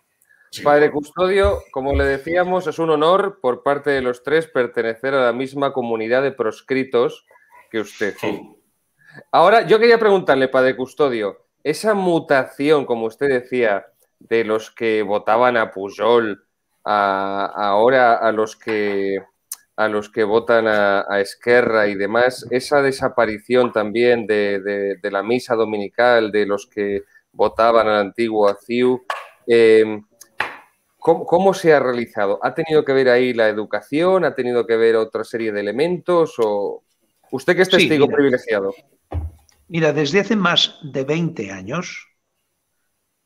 Padre Custodio, como le decíamos, es un honor por parte de los tres pertenecer a la misma comunidad de proscritos que usted. Ahora, yo quería preguntarle, Padre Custodio, esa mutación, como usted decía, de los que votaban a Pujol, a, ahora a los que a los que votan a, Esquerra y demás, esa desaparición también de, de, la misa dominical, de los que votaban al antiguo em, ACIU... CIU, ¿cómo, se ha realizado? ¿Ha tenido que ver ahí la educación? ¿Ha tenido que ver otra serie de elementos? ¿O usted que es testigo privilegiado? Mira, desde hace más de 20 años,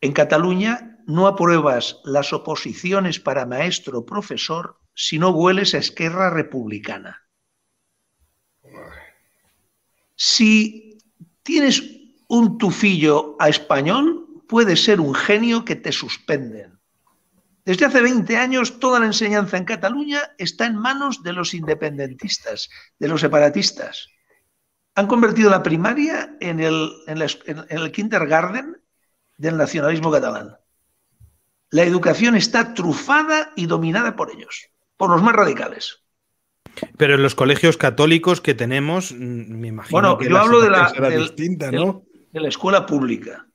en Cataluña no apruebas las oposiciones para maestro o profesor si no hueles a Esquerra Republicana. Si tienes un tufillo a español, puedes ser un genio que te suspenden. Desde hace 20 años toda la enseñanza en Cataluña está en manos de los independentistas, de los separatistas. Han convertido la primaria en el kindergarten del nacionalismo catalán la educación está trufada y dominada por ellos, por los más radicales. Pero en los colegios católicos que tenemos, mm, me imagino. Bueno, que yo hablo de la, distinta, ¿no? de la, escuela pública.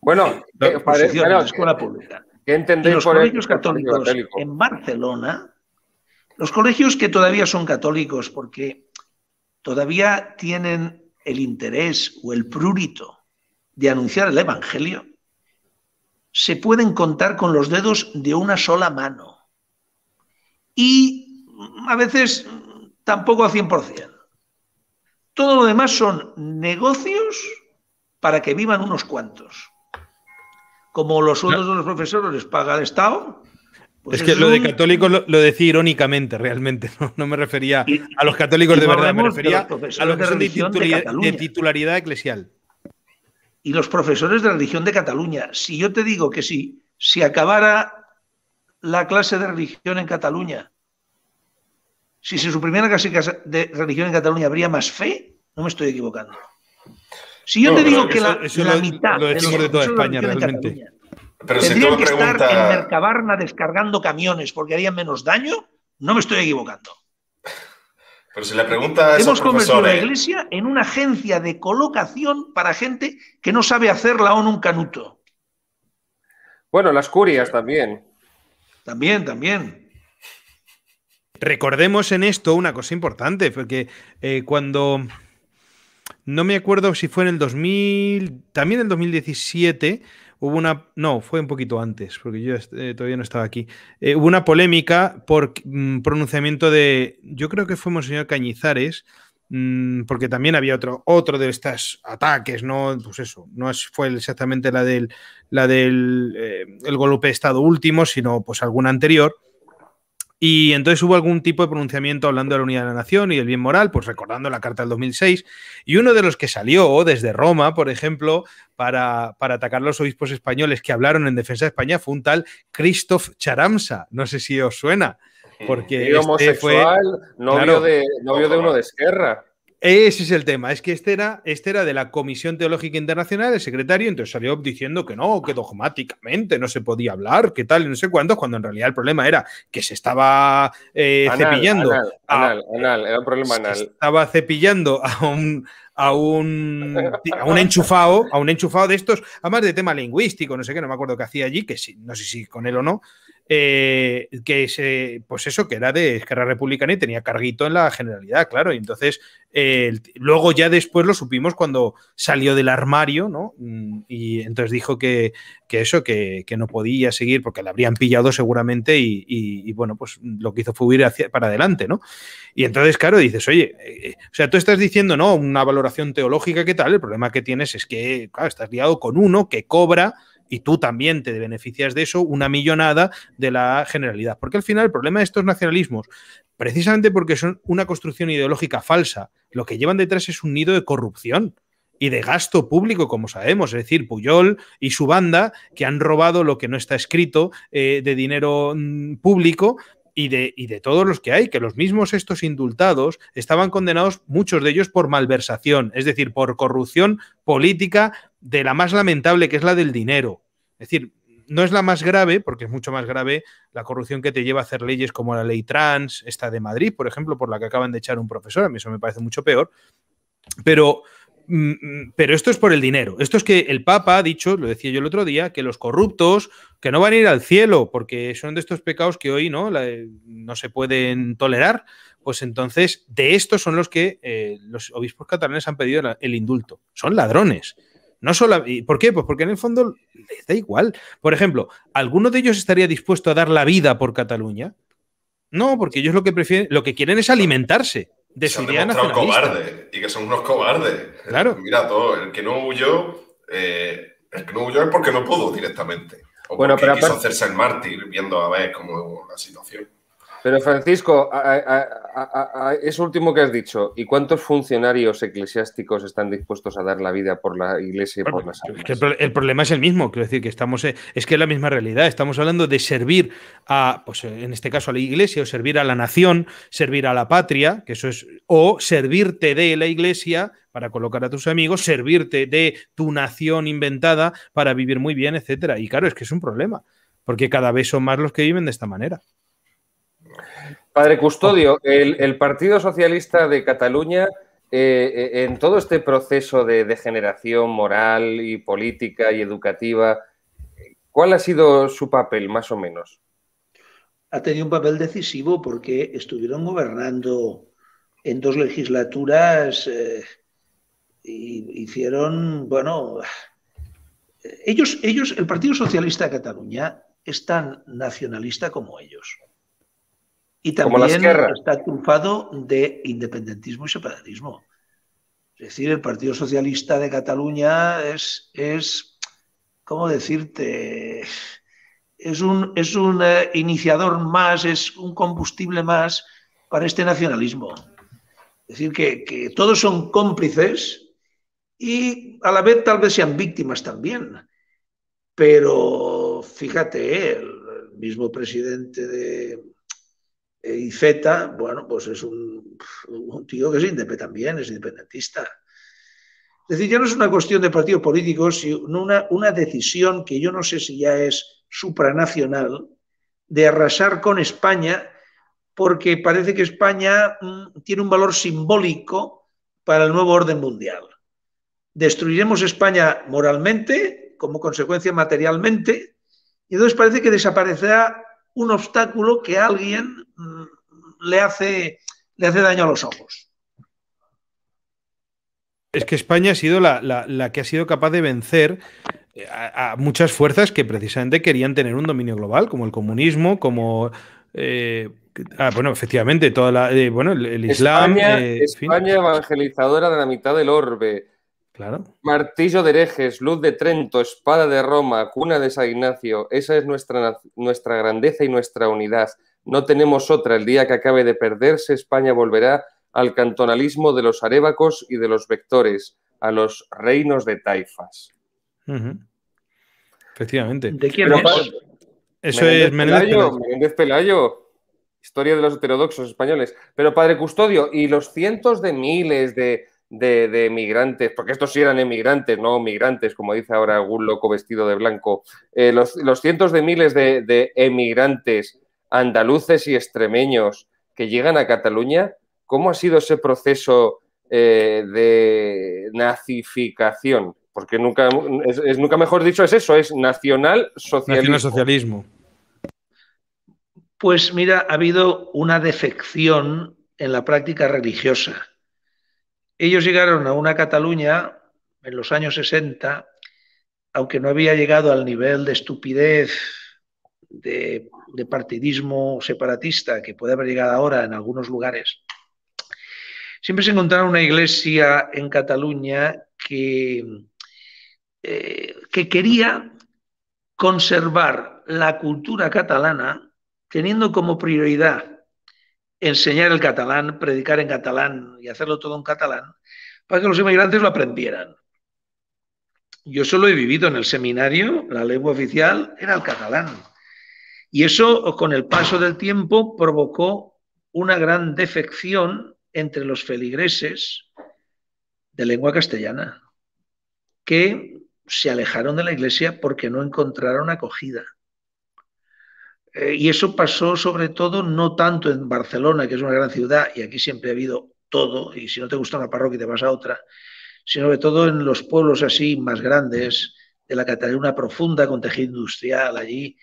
Bueno, la escuela pública. ¿qué entendéis los por colegios católicos en Barcelona, los colegios que todavía son católicos porque todavía tienen el interés o el prurito de anunciar el Evangelio, se pueden contar con los dedos de una sola mano. Y mm, a veces mm, tampoco al 100%. Todo lo demás son negocios para que vivan unos cuantos. Como los sueldos de los profesores les paga el Estado. Pues es que lo de católicos lo, decía irónicamente, realmente. (laughs) No, me refería a los católicos de verdad, me refería a los que son de, titularidad, de titularidad eclesial y los profesores de religión de Cataluña. Si yo te digo que si, si acabara la clase de religión en Cataluña, si se suprimiera la clase de religión en Cataluña, ¿habría más fe? No me estoy equivocando. Si yo te digo que, la, mitad de, de toda España de realmente. pero tendrían que estar en Mercabarna descargando camiones porque harían menos daño, no me estoy equivocando. Pero si la pregunta es. Hemos convertido la eh, iglesia en una agencia de colocación para gente que no sabe hacer la ONU un canuto. Bueno, las curias también. También, también. Recordemos en esto una cosa importante, porque eh, cuando. No me acuerdo si fue en el 2000, también en el 2017, hubo una, no, fue un poquito antes, porque yo eh, todavía no estaba aquí, eh, hubo una polémica por mm, pronunciamiento de, yo creo que fue Monseñor Cañizares, mm, porque también había otro, otro de estos ataques, ¿no? Pues eso, no fue exactamente la del, la del eh, golpe de Estado último, sino pues alguna anterior y entonces hubo algún tipo de pronunciamiento hablando de la unidad de la nación y el bien moral, pues recordando la Carta del 2006. Y uno de los que salió desde Roma, por ejemplo, para, atacar a los obispos españoles que hablaron en defensa de España fue un tal Christoph Charamsa. No sé si os suena. Porque este homosexual, fue, novio, de, novio de uno de Esquerra. Ese es el tema, es que este, este era, de la Comisión Teológica Internacional, el secretario, entonces salió diciendo que no, que dogmáticamente no se podía hablar, que tal, no sé cuántos, cuando en realidad el problema era que se estaba eh, cepillando. Anal, un problema anal. estaba cepillando a un, a un, (laughs) a un enchufado, a un enchufado de estos, además de tema lingüístico, no sé qué, no me acuerdo qué hacía allí, que sí, no sé si con él o no, eh, que se, pues eso, que era de Esquerra Republicana y tenía carguito en la generalidad, claro. Y entonces, eh, luego ya después lo supimos cuando salió del armario, ¿no? Mm, y entonces dijo que, eso, que, no podía seguir porque la habrían pillado seguramente y, bueno, pues lo que hizo fue huir hacia, para adelante, ¿no? Y entonces, claro, dices, oye, eh, o sea, tú estás diciendo, no, una valoración teológica, ¿qué tal? El problema que tienes es que, claro, estás liado con uno que cobra y tú también te beneficias de eso una millonada de la generalidad. Porque al final el problema de estos nacionalismos, precisamente porque son una construcción ideológica falsa, lo que llevan detrás es un nido de corrupción y de gasto público, como sabemos, es decir, Puyol y su banda que han robado lo que no está escrito eh, de dinero mm, público y de, y de, todos los que hay, que los mismos estos indultados estaban condenados, muchos de ellos por malversación, es decir, por corrupción política de la más lamentable, que es la del dinero. Es decir, no es la más grave, porque es mucho más grave la corrupción que te lleva a hacer leyes como la ley trans, esta de Madrid, por ejemplo, por la que acaban de echar un profesor, a mí eso me parece mucho peor, pero, mm, mm, pero esto es por el dinero. Esto es que el Papa ha dicho, lo decía yo el otro día, que los corruptos, que no van a ir al cielo, porque son de estos pecados que hoy no, no se pueden tolerar, pues entonces de estos son los que eh, los obispos catalanes han pedido el indulto. Son ladrones. No solo, ¿Por qué? Pues porque en el fondo les da igual. Por ejemplo, ¿alguno de ellos estaría dispuesto a dar la vida por Cataluña? No, porque ellos lo que prefieren, lo que quieren es alimentarse de su idea y que son unos cobardes. Mira todo, el que no huyó, eh, el que no huyó es porque no pudo directamente. O bueno, porque quiso hacerse el mártir viendo a ver cómo la situación. Pero Francisco, es último que has dicho, ¿y cuántos funcionarios eclesiásticos están dispuestos a dar la vida por la iglesia y por las el, problema es el mismo, quiero decir que estamos, eh, es que es la misma realidad, estamos hablando de servir a, pues en este caso a la iglesia, o servir a la nación, servir a la patria, que eso es, o servirte de la iglesia para colocar a tus amigos, servirte de tu nación inventada para vivir muy bien, etcétera. Y claro, es que es un problema, porque cada vez son más los que viven de esta manera. Padre Custodio, el, Partido Socialista de Cataluña, eh, eh, en todo este proceso de degeneración moral y política y educativa, ¿cuál ha sido su papel, más o menos? Ha tenido un papel decisivo porque estuvieron gobernando en dos legislaturas eh, y hicieron, bueno, ellos, ellos, el Partido Socialista de Cataluña es tan nacionalista como ellos. Y también está triunfado de independentismo y separatismo. Es decir, el Partido Socialista de Cataluña es, es ¿cómo decirte? Es un, es un eh, iniciador más, es un combustible más para este nacionalismo. Es decir, que, todos son cómplices y a la vez tal vez sean víctimas también. Pero fíjate, el mismo presidente de, eh, y Z, bueno, pues es un, tío que es también, es independentista. Es decir, ya no es una cuestión de partidos políticos, sino una, una decisión que yo no sé si ya es supranacional, de arrasar con España, porque parece que España mm, tiene un valor simbólico para el nuevo orden mundial. Destruiremos España moralmente, como consecuencia materialmente, y entonces parece que desaparecerá un obstáculo que alguien mm, le hace, le hace daño a los ojos. Es que España ha sido la, que ha sido capaz de vencer eh, a, muchas fuerzas que precisamente querían tener un dominio global, como el comunismo, como... Eh, ah, bueno, efectivamente, toda la, eh, bueno, el, Islam... España evangelizadora de la mitad del orbe. Martillo de herejes, luz de Trento, espada de Roma, cuna de San Ignacio. Esa es nuestra, nuestra grandeza y nuestra unidad. No tenemos otra. El día que acabe de perderse, España volverá al cantonalismo de los arébacos y de los vectores, a los reinos de taifas. Efectivamente. ¿De quién Eso es Pelayo. Historia de los heterodoxos españoles. Pero, padre Custodio, y los cientos de miles de de, emigrantes, porque estos sí eran emigrantes, no migrantes, como dice ahora algún loco vestido de blanco, eh, los, cientos de miles de, emigrantes andaluces y extremeños que llegan a Cataluña, ¿cómo ha sido ese proceso eh, de nazificación? Porque nunca, es, nunca mejor dicho es eso, es nacional socialismo. Nacional socialismo. Pues mira, ha habido una defección en la práctica religiosa ellos llegaron a una Cataluña en los años 60, aunque no había llegado al nivel de estupidez, de, partidismo separatista que puede haber llegado ahora en algunos lugares, siempre se encontraba una iglesia en Cataluña que eh, quería conservar la cultura catalana teniendo como prioridad enseñar el catalán, predicar en catalán y hacerlo todo en catalán, para que los inmigrantes lo aprendieran. Yo solo he vivido en el seminario, la lengua oficial era el catalán. Y eso, con el paso del tiempo, provocó una gran defección entre los feligreses de lengua castellana, que se alejaron de la iglesia porque no encontraron acogida. Eh, y eso pasó sobre todo no tanto en Barcelona, que es una gran ciudad y aquí siempre ha habido todo, y si no te gusta una parroquia te vas a otra, sino sobre todo en los pueblos así más grandes, de la Cataluña profunda con tejido industrial allí.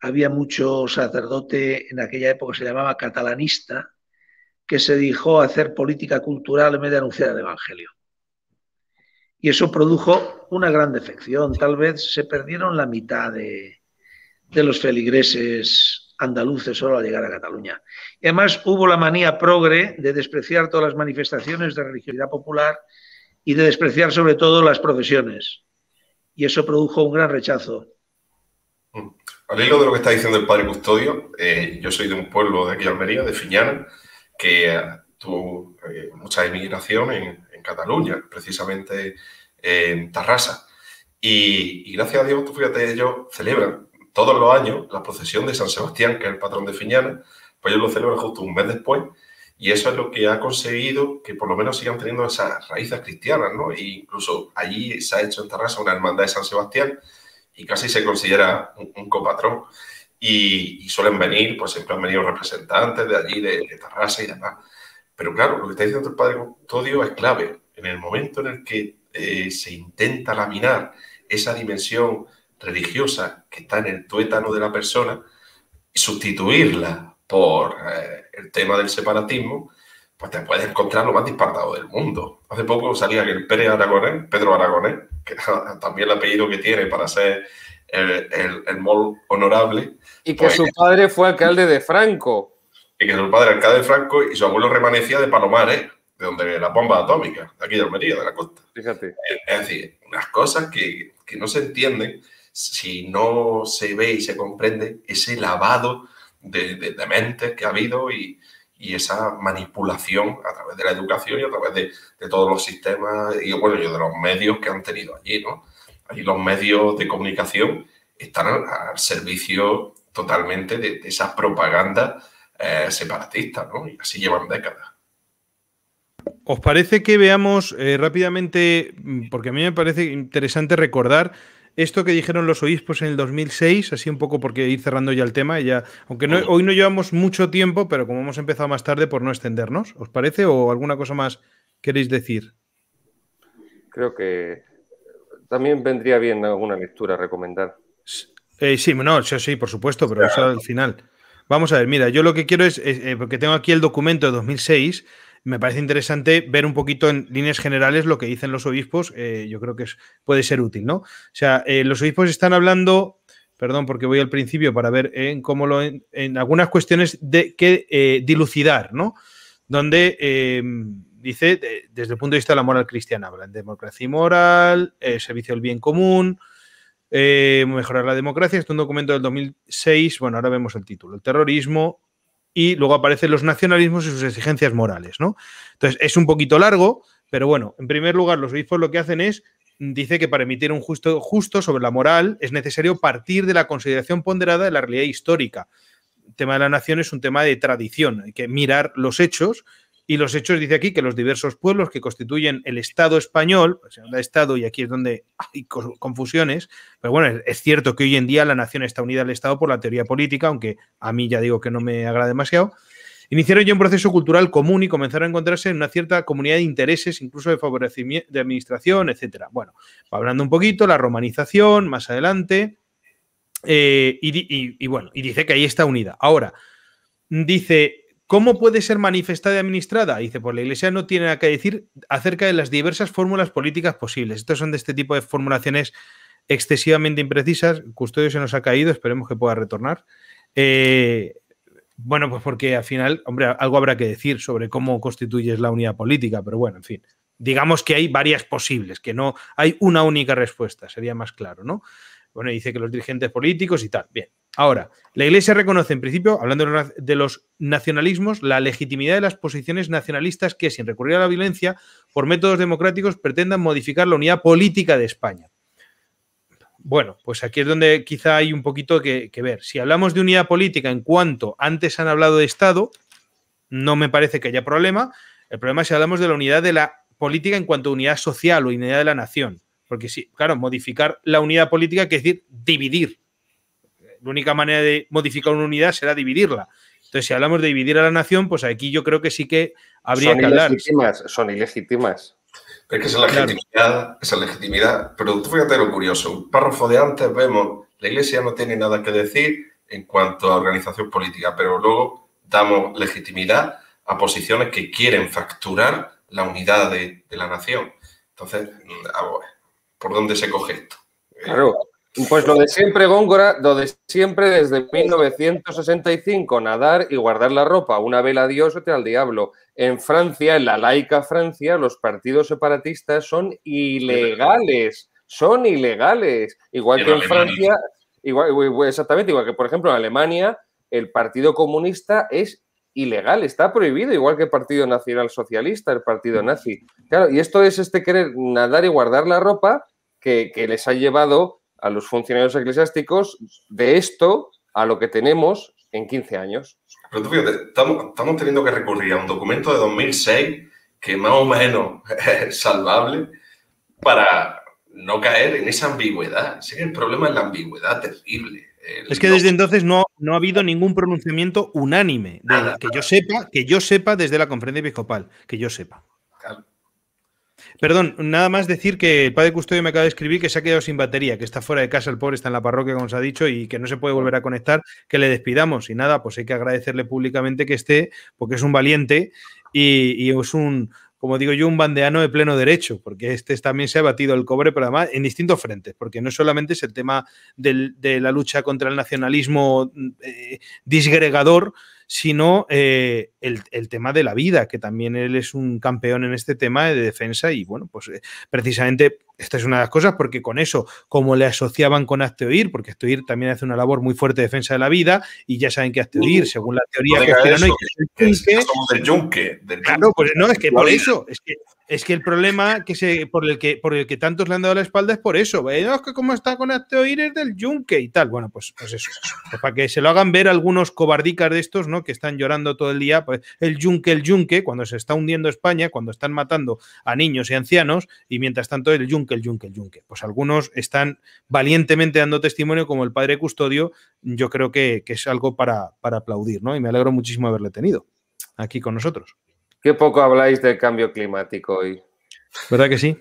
Había mucho sacerdote, en aquella época se llamaba catalanista, que se dijo hacer política cultural en vez de anunciar el Evangelio. Y eso produjo una gran defección. Tal vez se perdieron la mitad de, de los feligreses andaluces solo al llegar a Cataluña. Y además hubo la manía progre de despreciar todas las manifestaciones de religiosidad popular y de despreciar sobre todo las profesiones. Y eso produjo un gran rechazo. Mm. Al hilo de lo que está diciendo el padre Custodio, eh, yo soy de un pueblo de aquí, Almería, de Fiñana, que eh, tuvo eh, mucha emigración en, Cataluña, precisamente en Tarrasa. Y, y, gracias a Dios, tú fíjate, ellos celebran todos los años la procesión de San Sebastián, que es el patrón de Fiñana, pues ellos lo celebran justo un mes después. Y eso es lo que ha conseguido que por lo menos sigan teniendo esas raíces cristianas, ¿no? E incluso allí se ha hecho en Tarrasa una hermandad de San Sebastián y casi se considera un, copatrón. Y, suelen venir, pues siempre han venido representantes de allí, de, Tarrasa y demás. Pero claro, lo que está diciendo el padre Custodio es clave. En el momento en el que eh, se intenta laminar esa dimensión religiosa que está en el tuétano de la persona y sustituirla por eh, el tema del separatismo, pues te puedes encontrar lo más dispartado del mundo. Hace poco salía que el Pérez Aragonés, Pedro Aragonés, que (laughs) también el apellido que tiene para ser el, mol honorable. Y que pues su padre fue alcalde de Franco. Y que su padre alcalde de Franco y su abuelo remanecía de Palomares, de donde la bomba atómica, aquí de Almería, de la costa. Fíjate. Es, decir, unas cosas que, que no se entienden si no se ve y se comprende ese lavado de, mentes que ha habido y, esa manipulación a través de la educación y a través de, todos los sistemas y, bueno, yo de los medios que han tenido allí, ¿no? Ahí los medios de comunicación están al, servicio totalmente de, esa propaganda eh, separatista ¿no? Y así llevan décadas. ¿Os parece que veamos eh, rápidamente, mm, porque a mí me parece interesante recordar esto que dijeron los obispos en el 2006, así un poco porque ir cerrando ya el tema, ya, aunque hoy no llevamos mucho tiempo, pero como hemos empezado más tarde, por no extendernos, ¿os parece? ¿O alguna cosa más queréis decir? Creo que también vendría bien alguna lectura recomendar. Eh, sí, no, sí, por supuesto, pero eso al final. Vamos a ver, mira, yo lo que quiero es, eh, eh, porque tengo aquí el documento de 2006, me parece interesante ver un poquito en líneas generales lo que dicen los obispos. Eh, yo creo que es, puede ser útil, ¿no? O sea, eh, los obispos están hablando, perdón, porque voy al principio para ver en cómo lo en, algunas cuestiones de que eh, dilucidar, ¿no? Donde em, dice desde el punto de vista de la moral cristiana, hablan democracia y moral, servicio al bien común. mejorar la democracia, es un documento del 2006, bueno, ahora vemos el título, el terrorismo, y luego aparecen los nacionalismos y sus exigencias morales, ¿no? Entonces, es un poquito largo, pero bueno, en primer lugar, los obispos lo que hacen es, mm, dice que para emitir un justo, justo sobre la moral es necesario partir de la consideración ponderada de la realidad histórica. El tema de la nación es un tema de tradición, hay que mirar los hechos y los hechos dice aquí que los diversos pueblos que constituyen el Estado español, pues Estado, y aquí es donde hay confusiones, pero bueno, es cierto que hoy en día la nación está unida al Estado por la teoría política, aunque a mí ya digo que no me agrada demasiado, iniciaron ya un proceso cultural común y comenzaron a encontrarse en una cierta comunidad de intereses, incluso de favorecimiento de administración, etcétera. Bueno, hablando un poquito, la romanización, más adelante, eh, y, y bueno, y dice que ahí está unida. Ahora, dice, ¿Cómo puede ser manifestada y administrada? Dice, pues la Iglesia no tiene nada que decir acerca de las diversas fórmulas políticas posibles. Estos son de este tipo de formulaciones excesivamente imprecisas. Custodio se nos ha caído, esperemos que pueda retornar. Eh, bueno, pues porque al final, hombre, algo habrá que decir sobre cómo constituyes la unidad política, pero bueno, en fin. Digamos que hay varias posibles, que no hay una única respuesta, sería más claro, ¿no? Bueno, dice que los dirigentes políticos y tal. Bien, Ahora, la Iglesia reconoce, en principio, hablando de los nacionalismos, la legitimidad de las posiciones nacionalistas que, sin recurrir a la violencia, por métodos democráticos, pretendan modificar la unidad política de España. Bueno, pues aquí es donde quizá hay un poquito que, ver. Si hablamos de unidad política en cuanto antes han hablado de Estado, no me parece que haya problema. El problema es si hablamos de la unidad de la política en cuanto a unidad social o unidad de la nación. Porque sí, claro, modificar la unidad política quiere decir dividir la única manera de modificar una unidad será dividirla. Entonces, si hablamos de dividir a la nación, pues aquí yo creo que sí que habría que hablar. Ilegítimas, son ilegítimas. es que esa legitimidad, es esa legitimidad. Pero tú fíjate lo curioso. Un párrafo de antes vemos, la iglesia no tiene nada que decir en cuanto a organización política, pero luego damos legitimidad a posiciones que quieren facturar la unidad de, de la nación. Entonces, mm, ¿por dónde se coge esto? Claro, eh, pues lo de siempre, Góngora, lo de siempre desde 1965, nadar y guardar la ropa, una vela a Dios, otra al diablo. En Francia, en la laica Francia, los partidos separatistas son ilegales, son ilegales. Igual que en Francia, igual, exactamente, igual que por ejemplo en Alemania, el Partido Comunista es ilegal, está prohibido, igual que el Partido Nacional Socialista, el Partido Nazi. Claro, y esto es este querer nadar y guardar la ropa que les ha llevado a los funcionarios eclesiásticos de esto a lo que tenemos en 15 años. Pero tú fíjate, estamos, teniendo que recurrir a un documento de 2006 que más o menos (laughs) es salvable para no caer en esa ambigüedad. Sí, el problema es la ambigüedad terrible. es que desde entonces no, no, ha habido ningún pronunciamiento unánime, que yo sepa, que yo sepa desde la conferencia episcopal, que yo sepa. Perdón, nada más decir que el padre Custodio me acaba de escribir que se ha quedado sin batería, que está fuera de casa, el pobre está en la parroquia, como se ha dicho, y que no se puede volver a conectar, que le despidamos. Y nada, pues hay que agradecerle públicamente que esté, porque es un valiente y, es un, como digo yo, un bandeano de pleno derecho, porque este también se ha batido el cobre, pero además en distintos frentes, porque no solamente es el tema de la lucha contra el nacionalismo mm, eh, disgregador, sino eh, el, tema de la vida, que también él es un campeón en este tema de defensa y bueno, pues eh, precisamente esta es una de las cosas porque con eso, como le asociaban con Oír, porque Asteoir también hace una labor muy fuerte de defensa de la vida, y ya saben que Asteoir, uh, según la teoría que eso, es, del yunque. pues no, es que por eso, es que, el problema que se, por, el que, por el que tantos le han dado la espalda es por eso. que como está con Asteoir es del yunque y tal. Bueno, pues, pues eso. Pues, pues para que se lo hagan ver algunos cobardicas de estos, ¿no? Que están llorando todo el día, pues el yunque, el yunque, cuando se está hundiendo España, cuando están matando a niños y ancianos, y mientras tanto el yunque el yunque, el yunque. Pues algunos están valientemente dando testimonio como el padre custodio, yo creo que, es algo para, aplaudir, ¿no? Y me alegro muchísimo haberle tenido aquí con nosotros. Qué poco habláis del cambio climático hoy. ¿Verdad que sí?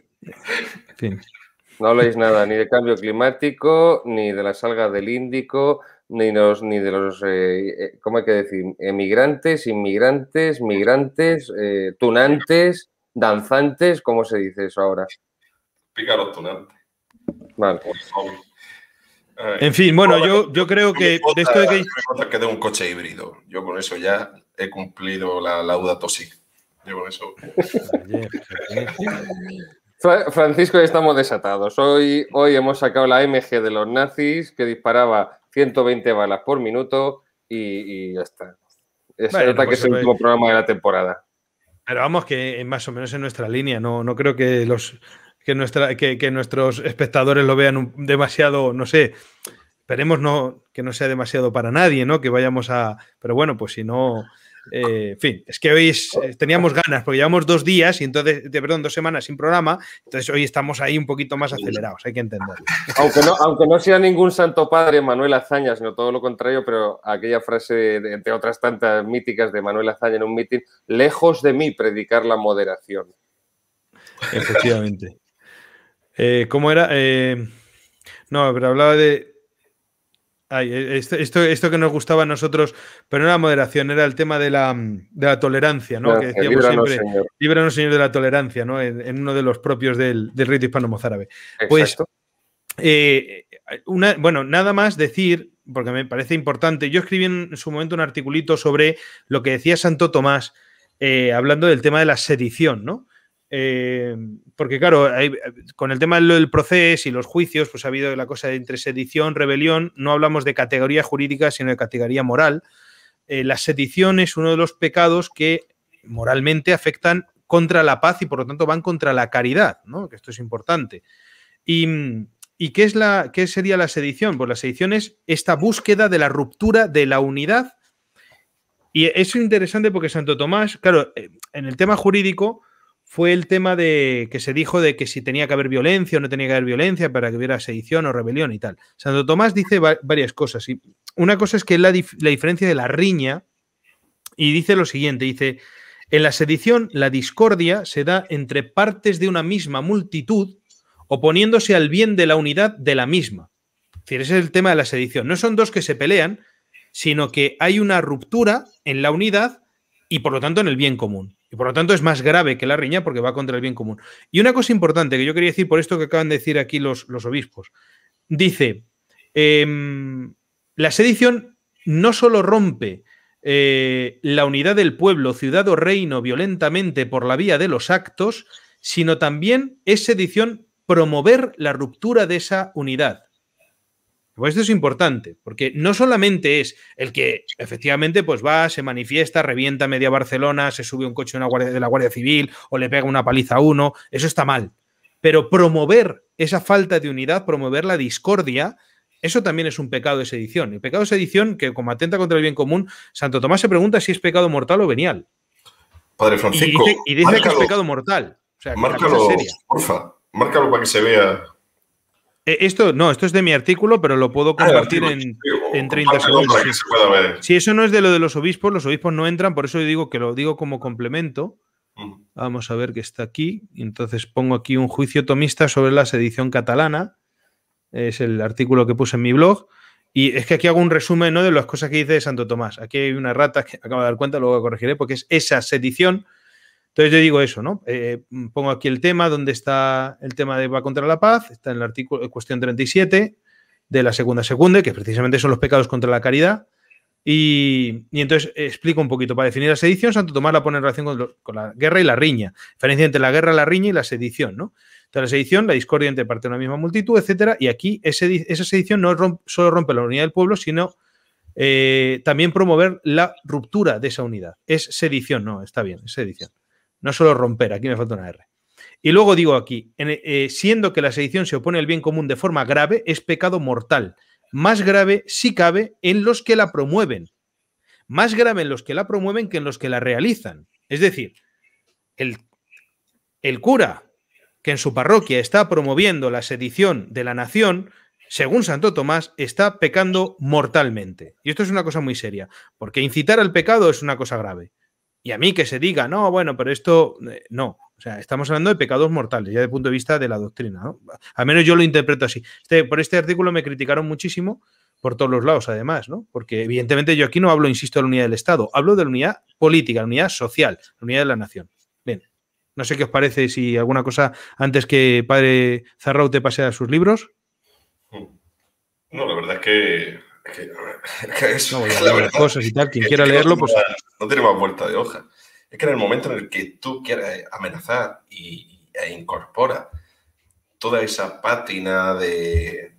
No habláis nada ni de cambio climático, ni de la salga del Índico, ni, ni de los, eh, eh, ¿cómo hay que decir? Emigrantes, inmigrantes, migrantes, eh, tunantes, danzantes, ¿cómo se dice eso ahora? Eh, en fin, bueno, yo, yo creo que de esto de que... Me un coche híbrido. Yo con eso ya he cumplido la lauda Tosic. Yo con eso... Francisco, ya estamos desatados. Hoy, hoy hemos sacado la MG de los nazis que disparaba 120 balas por minuto y, ya está. Es que es el pues, último eh, programa de la temporada. Pero vamos, que más o menos en nuestra línea. No, no creo que los, que, nuestra, que, nuestros espectadores lo vean demasiado, no sé, esperemos no, que no sea demasiado para nadie, ¿no? Que vayamos a... Pero bueno, pues si no... Eh, en fin, es que hoy eh, teníamos ganas, porque llevamos dos días, y entonces, de, perdón, dos semanas sin programa, entonces hoy estamos ahí un poquito más acelerados, hay que entenderlo. Aunque no, aunque no sea ningún santo padre Manuel Azaña, sino todo lo contrario, pero aquella frase, entre otras tantas míticas de Manuel Azaña en un mitin, lejos de mí predicar la moderación. Efectivamente. Eh, ¿Cómo era? Eh, no, pero hablaba de. Eh, este, esto, esto, que nos gustaba a nosotros, pero no era moderación, era el tema de la, mm, tolerancia, ¿no? que decíamos siempre, señor. de la tolerancia, ¿no? En, uno de los propios del, rito hispano-mozárabe. Pues, bueno, nada más decir, porque me parece importante, yo escribí en su momento un articulito sobre lo que decía Santo Tomás, hablando del tema de la sedición, ¿no? Eh, porque claro, eh, con el tema del proceso y los juicios, pues ha habido la cosa de entre sedición, rebelión, no hablamos de categoría jurídica, sino de categoría moral. Eh, la sedición es uno de los pecados que moralmente afectan contra la paz y por lo tanto van contra la caridad, que esto es importante. Y, ¿y qué, es la, qué sería la sedición? Pues la sedición es esta búsqueda de la ruptura de la unidad. Y es interesante porque Santo Tomás, claro, en el tema jurídico, fue el tema de que se dijo de que si tenía que haber violencia o no tenía que haber violencia para que hubiera sedición o rebelión y tal. Santo Tomás dice varias cosas. Y una cosa es que es la, la, diferencia de la riña y dice lo siguiente, dice, en la sedición la discordia se da entre partes de una misma multitud oponiéndose al bien de la unidad de la misma. Es decir, ese es el tema de la sedición. No son dos que se pelean, sino que hay una ruptura en la unidad y por lo tanto en el bien común. Y por lo tanto es más grave que la riña porque va contra el bien común. Y una cosa importante que yo quería decir por esto que acaban de decir aquí los, los obispos. Dice, em, la sedición no solo rompe eh, la unidad del pueblo, ciudad o reino violentamente por la vía de los actos, sino también es sedición promover la ruptura de esa unidad. Pues esto es importante, porque no solamente es el que efectivamente pues va, se manifiesta, revienta media Barcelona, se sube un coche de, una guardia, de la Guardia Civil o le pega una paliza a uno, eso está mal. Pero promover esa falta de unidad, promover la discordia, eso también es un pecado de sedición. El pecado de sedición, que como atenta contra el bien común, Santo Tomás se pregunta si es pecado mortal o venial. Padre Francisco. Y dice, que es pecado mortal. O sea, márcalo, porfa, márcalo para que se vea. Eh, esto no, esto es de mi artículo, pero lo puedo ah, compartir en, 30 segundos. Si eso no es de lo de los obispos, los obispos no entran, por eso digo que lo digo como complemento. Mm. Vamos a ver que está aquí. Entonces pongo aquí un juicio tomista sobre la sedición catalana. Es el artículo que puse en mi blog. Y es que aquí hago un resumen ¿no? de las cosas que dice Santo Tomás. Aquí hay una rata que acabo de dar cuenta, luego corregiré, porque es esa sedición entonces yo digo eso, ¿no? Eh, mm, pongo aquí el tema, donde está el tema de va contra la paz, está en el artículo, eh, cuestión 37 de la segunda segunda que precisamente son los pecados contra la caridad. Y, entonces eh, explico un poquito. Para definir la sedición, Santo Tomás la pone en relación con, la guerra y la riña. Diferencia entre la guerra, la riña y la sedición, ¿no? Entonces, la sedición, la discordia entre parte de una misma multitud, etcétera. Y aquí esa sedición no solo rompe la unidad del pueblo, sino también promover la ruptura de esa unidad. Es sedición, no, está bien, es sedición. No solo romper, aquí me falta una R. Y luego digo aquí, eh, siendo que la sedición se opone al bien común de forma grave, es pecado mortal. Más grave, si cabe, en los que la promueven. Más grave en los que la promueven que en los que la realizan. Es decir, el, el cura que en su parroquia está promoviendo la sedición de la nación, según Santo Tomás, está pecando mortalmente. Y esto es una cosa muy seria, porque incitar al pecado es una cosa grave. Y a mí que se diga, no, bueno, pero esto eh, no. O sea, estamos hablando de pecados mortales, ya de punto de vista de la doctrina. ¿no? Al menos yo lo interpreto así. Este, por este artículo me criticaron muchísimo por todos los lados, además, ¿no? Porque evidentemente yo aquí no hablo, insisto, de la unidad del Estado, hablo de la unidad política, la unidad social, la unidad de la nación. Bien, no sé qué os parece si alguna cosa antes que padre Zarraute te pase a sus libros. No, la verdad es que (laughs) es, no, la tal. Quien quiera leerlo, pues. no tiene más vuelta de hoja. Es que en el momento en el que tú quieres amenazar y, e incorpora toda esa pátina de,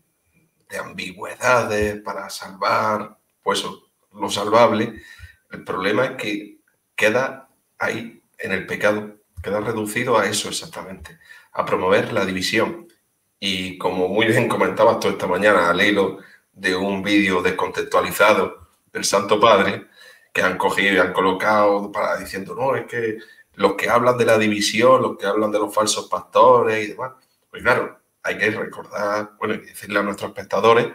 ambigüedades para salvar, pues lo salvable, el problema es que queda ahí en el pecado, queda reducido a eso exactamente, a promover la división. Y como muy bien comentabas tú esta mañana, Leilo, de un vídeo descontextualizado del Santo Padre que han cogido y han colocado para diciendo, no, es que los que hablan de la división, los que hablan de los falsos pastores y demás, pues claro, hay que recordar, bueno, hay decirle a nuestros espectadores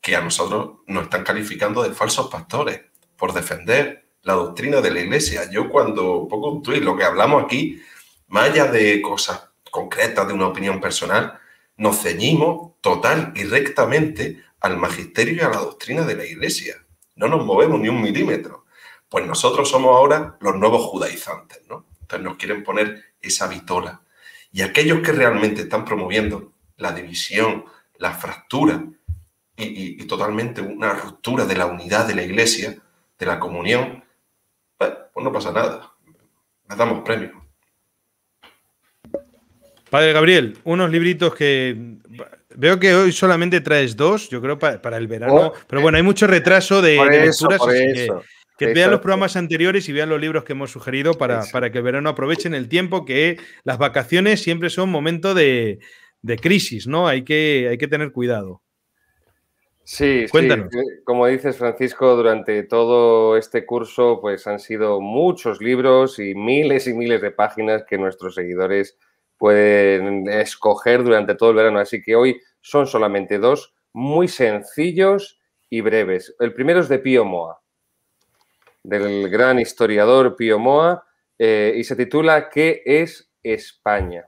que a nosotros nos están calificando de falsos pastores por defender la doctrina de la iglesia. Yo cuando pongo un tuit, lo que hablamos aquí, más allá de cosas concretas, de una opinión personal, nos ceñimos total y rectamente al magisterio y a la doctrina de la Iglesia. No nos movemos ni un milímetro. Pues nosotros somos ahora los nuevos judaizantes, ¿no? Entonces nos quieren poner esa vitola. Y aquellos que realmente están promoviendo la división, la fractura y, totalmente una ruptura de la unidad de la Iglesia, de la comunión, pues, pues no pasa nada. Les damos premio. Padre Gabriel, unos libritos que Veo que hoy solamente traes dos, yo creo, para, el verano. Oh, pero bueno, hay mucho retraso de, Que, vean los programas anteriores y vean los libros que hemos sugerido para, que el verano aprovechen el tiempo, que las vacaciones siempre son momento de, crisis, ¿no? Hay que, hay que tener cuidado. Sí, Cuéntanos. como dices Francisco, durante todo este curso pues han sido muchos libros y miles y miles de páginas que nuestros seguidores pueden escoger durante todo el verano. Así que hoy son solamente dos muy sencillos y breves. El primero es de Pío Moa, del gran historiador Pío Moa, eh, y se titula ¿Qué es España?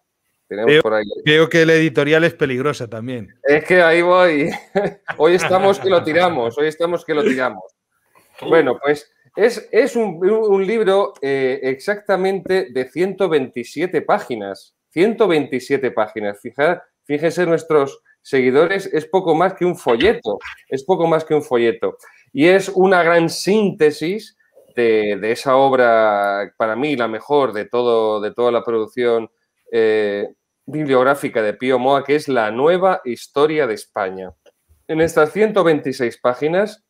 Creo, que la editorial es peligrosa también. Es que ahí voy. (laughs) hoy estamos que lo tiramos, hoy estamos que lo tiramos. Bueno, pues es, un, libro eh, exactamente de 127 páginas. 127 páginas. fíjense nuestros seguidores, es poco más que un folleto, es poco más que un folleto. Y es una gran síntesis de, esa obra, para mí la mejor de, todo, de toda la producción eh, bibliográfica de Pío Moa, que es La Nueva Historia de España. En estas 126 páginas,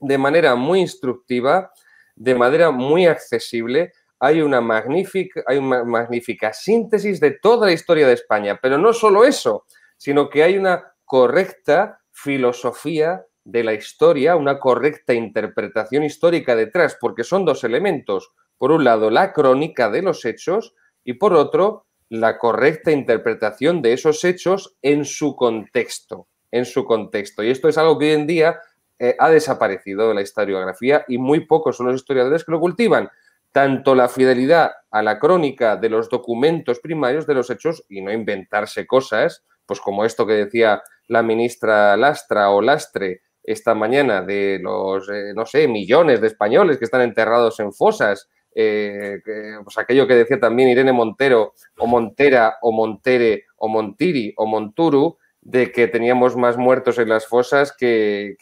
de manera muy instructiva, de manera muy accesible, hay una magnífica, hay una magnífica síntesis de toda la historia de España, pero no solo eso, sino que hay una correcta filosofía de la historia, una correcta interpretación histórica detrás, porque son dos elementos. Por un lado, la crónica de los hechos y por otro, la correcta interpretación de esos hechos en su contexto, en su contexto. Y esto es algo que hoy en día eh, ha desaparecido de la historiografía y muy pocos son los historiadores que lo cultivan tanto la fidelidad a la crónica de los documentos primarios de los hechos y no inventarse cosas, pues como esto que decía la ministra Lastra o Lastre esta mañana de los, eh, no sé, millones de españoles que están enterrados en fosas, eh, pues aquello que decía también Irene Montero o Montera o Montere o Montiri o Monturu, de que teníamos más muertos en las fosas que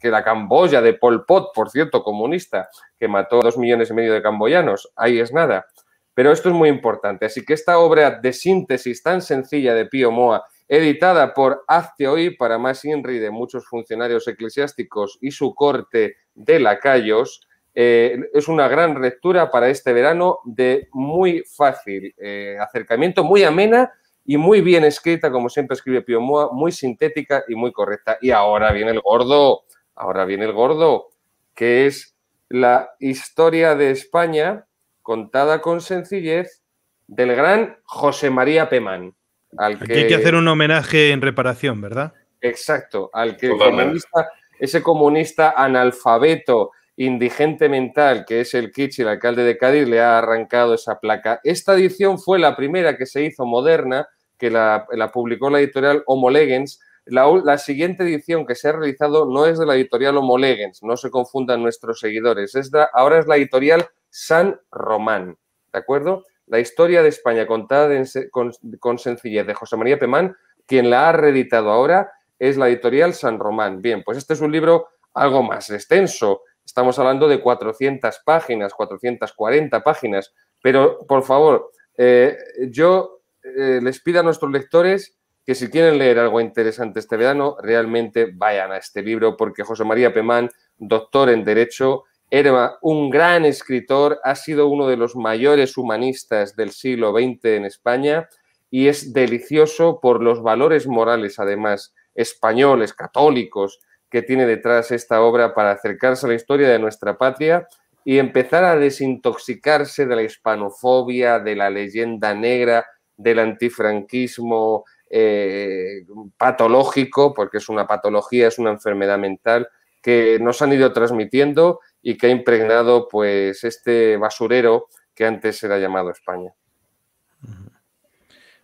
que la Camboya de Pol Pot, por cierto, comunista, que mató a dos millones y medio de camboyanos. Ahí es nada. Pero esto es muy importante. Así que esta obra de síntesis tan sencilla de Pío Moa, editada por Hazte Hoy para más INRI de muchos funcionarios eclesiásticos y su corte de lacayos, eh, es una gran lectura para este verano de muy fácil eh, acercamiento, muy amena y muy bien escrita, como siempre escribe Pío Moa, muy sintética y muy correcta. Y ahora viene el gordo. Ahora viene el gordo, que es la historia de España contada con sencillez del gran José María Pemán. Aquí hay que hacer un homenaje en reparación, ¿verdad? Exacto, al que comunista, ese comunista analfabeto, indigente mental, que es el Kitsch, el alcalde de Cádiz, le ha arrancado esa placa. Esta edición fue la primera que se hizo moderna, que la, la publicó la editorial Homo Legens, la, siguiente edición que se ha realizado no es de la editorial Homolegens, no se confundan nuestros seguidores. ahora es la editorial San Román, ¿de acuerdo? La historia de España contada con, sencillez de José María Pemán, quien la ha reeditado ahora es la editorial San Román. Bien, pues este es un libro algo más extenso. Estamos hablando de 400 páginas, 440 páginas. Pero, por favor, eh, yo eh, les pido a nuestros lectores que si quieren leer algo interesante este verano, realmente vayan a este libro, porque José María Pemán, doctor en Derecho, era un gran escritor, ha sido uno de los mayores humanistas del siglo XX en España y es delicioso por los valores morales, además, españoles, católicos, que tiene detrás esta obra para acercarse a la historia de nuestra patria y empezar a desintoxicarse de la hispanofobia, de la leyenda negra, del antifranquismo, eh, patológico, porque es una patología, es una enfermedad mental que nos han ido transmitiendo y que ha impregnado pues este basurero que antes era llamado España.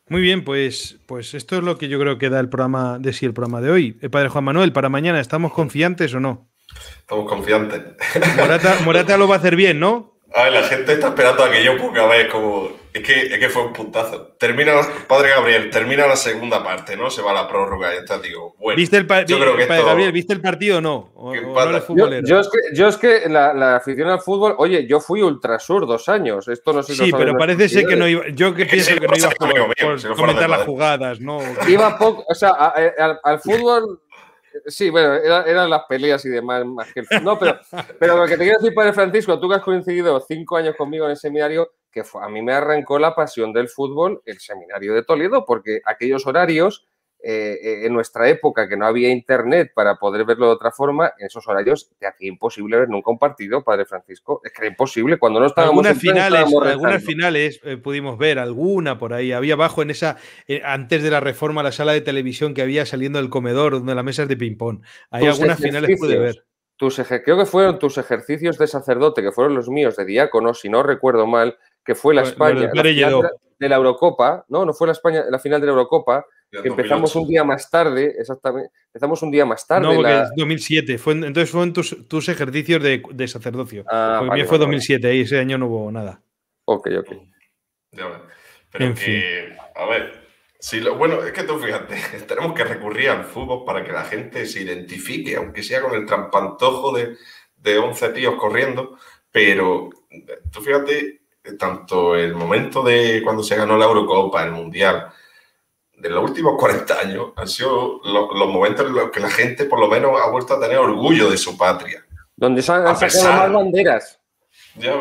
Muy bien, pues, pues esto es lo que yo creo que da el programa de sí, el programa de hoy. Eh, padre Juan Manuel, para mañana, ¿estamos confiantes o no? Estamos confiantes. Morata, lo va a hacer bien, ¿no? A la gente está esperando a que yo ponga a ver cómo, es que, es que fue un puntazo. Termina, padre Gabriel, termina la segunda parte, ¿no? Se va a la prórroga y te digo, bueno. ¿Viste el padre Gabriel, ¿viste el partido o no? yo, es que, yo es que la, afición al fútbol, oye, yo fui ultrasur dos años. Esto no sé Sí, pero parece ser que no iba. Yo que pienso que no iba a comentar las jugadas, ¿no? (laughs) Iba poco, o sea, eh, al, fútbol Sí, bueno, eran, las peleas y demás No, pero, pero lo que te quiero decir, padre Francisco, tú que has coincidido cinco años conmigo en el seminario, que a mí me arrancó la pasión del fútbol el seminario de Toledo, porque aquellos horarios, eh, eh, en nuestra época que no había internet para poder verlo de otra forma, en esos horarios te hacía imposible ver nunca un partido, Padre Francisco. Es que era imposible cuando no estábamos. en finales, estábamos algunas finales eh, pudimos ver, alguna por ahí. Había abajo en esa, antes de la reforma, la sala de televisión que había saliendo del comedor, donde mesa es de ping-pong. Hay algunas finales pude ver. creo que fueron tus ejercicios de sacerdote, que fueron los míos de diácono, si no recuerdo mal, que fue la España de la Eurocopa, no, no fue la España la final de la Eurocopa, empezamos un día más tarde, exactamente, empezamos un día más tarde. No, es 2007, fue, entonces fueron tus, ejercicios de, sacerdocio. Ah, fue 2007 y ese año no hubo nada. Ok, ok. Pero en que, a ver, si lo, bueno, es que tú fíjate, (laughs) tenemos que recurrir al fútbol para que la gente se identifique, aunque sea con el trampantojo de, de 11 tíos corriendo, pero tú fíjate tanto el momento de cuando se ganó la Eurocopa, el Mundial, de los últimos 40 años, han sido los, momentos en los que la gente por lo menos ha vuelto a tener orgullo de su patria. Donde se han, sacado más banderas. Ya,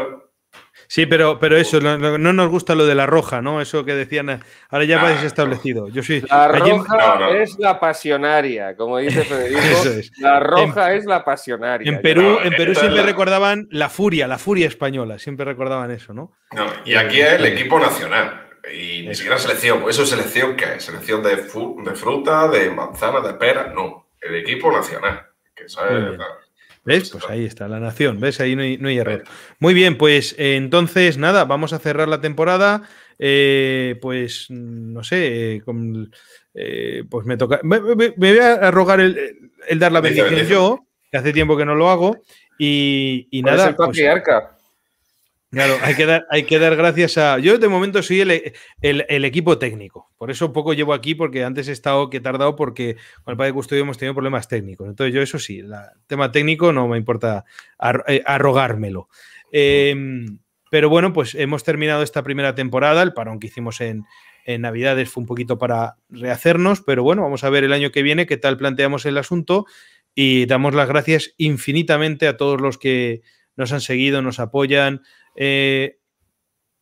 Sí, pero, pero eso, no nos gusta lo de la roja, ¿no? Eso que decían, eh, ahora ya va establecido. Yo la roja es la pasionaria, como dice Federico. (laughs) La roja es la pasionaria. En Perú, en Perú siempre recordaban la furia, la furia española, siempre recordaban eso, ¿no? y aquí es el eh, equipo nacional. Y ni siquiera selección. ¿Eso es selección qué? ¿Selección de, fruta, de manzana, de pera? No, el equipo nacional. Que ¿Ves? Pues ahí está la nación, ¿ves? Ahí no hay, error. Muy bien, pues eh, entonces nada, vamos a cerrar la temporada. Eh, pues no sé, eh, pues me toca. Me, voy a rogar el, dar la bendición yo, que hace tiempo que no lo hago. Y, y nada. Es pues Claro, hay que, dar, hay que dar gracias a. Yo de momento soy el, equipo técnico. Por eso poco llevo aquí, porque antes he estado que he tardado, porque con el padre custodio hemos tenido problemas técnicos. Entonces, yo eso sí, el tema técnico no me importa eh, arrogármelo. Em, pero bueno, pues hemos terminado esta primera temporada. El parón que hicimos en, en Navidades fue un poquito para rehacernos, pero bueno, vamos a ver el año que viene qué tal planteamos el asunto. Y damos las gracias infinitamente a todos los que nos han seguido, nos apoyan. Eh,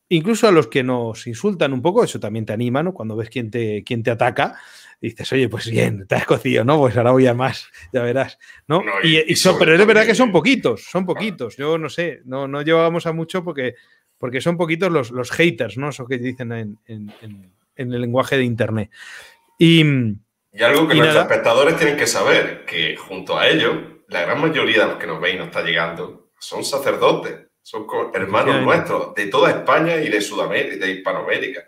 incluso a los que nos insultan un poco, eso también te anima, ¿no? Cuando ves quién te, te ataca, dices, oye, pues bien, te has cocido, ¿no? Pues ahora voy a más, (laughs) ya verás, ¿no? y, pero es verdad que son poquitos, son poquitos. Yo no sé, no, no llevamos a mucho porque, porque son poquitos los, haters, ¿no? Eso que dicen en, el lenguaje de Internet. Y, algo que los espectadores tienen que saber, que junto a ello, la gran mayoría de los que nos veis y nos está llegando son sacerdotes son hermanos nuestros, de toda España y de Sudamérica, de Hispanoamérica.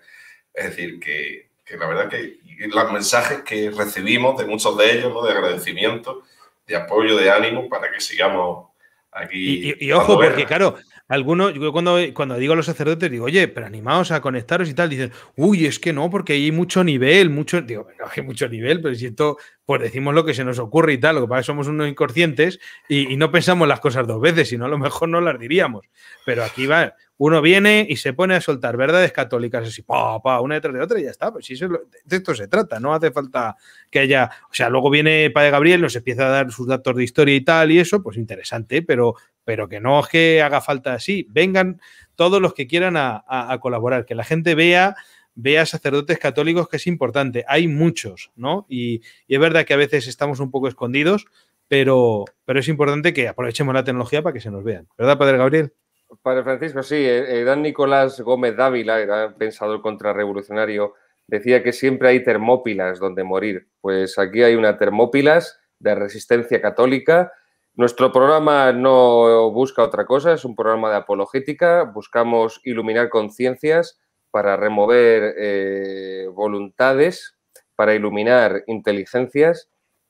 Es decir, que, la verdad que los mensajes que recibimos de muchos de ellos, ¿no? de agradecimiento, de apoyo, de ánimo, para que sigamos aquí. y ojo, porque claro, algunos, yo cuando, cuando digo a los sacerdotes, digo, oye, pero animaos a conectaros y tal, dicen, uy, es que no, porque hay mucho nivel, mucho, digo, hay mucho nivel, pero esto pues decimos lo que se nos ocurre y tal, lo que pasa es que somos unos inconscientes y, no pensamos las cosas dos veces, sino a lo mejor no las diríamos. Pero aquí va, uno viene y se pone a soltar verdades católicas así, pa, pa, una detrás de otra y ya está. Pues si de esto se trata, no hace falta que haya. O sea, luego viene Padre Gabriel, nos empieza a dar sus datos de historia y tal, y eso, pues interesante, pero, pero que no es que haga falta así. Vengan todos los que quieran a, colaborar, que la gente vea vea sacerdotes católicos que es importante. Hay muchos, ¿no? Y, y, es verdad que a veces estamos un poco escondidos, pero, pero es importante que aprovechemos la tecnología para que se nos vean. ¿Verdad, Padre Gabriel? Padre Francisco, sí, eh, eh, Dan Nicolás Gómez Dávila, pensador contrarrevolucionario, decía que siempre hay termópilas donde morir. Pues aquí hay una termópilas de resistencia católica. Nuestro programa no busca otra cosa, es un programa de apologética. Buscamos iluminar conciencias para remover eh, voluntades, para iluminar inteligencias.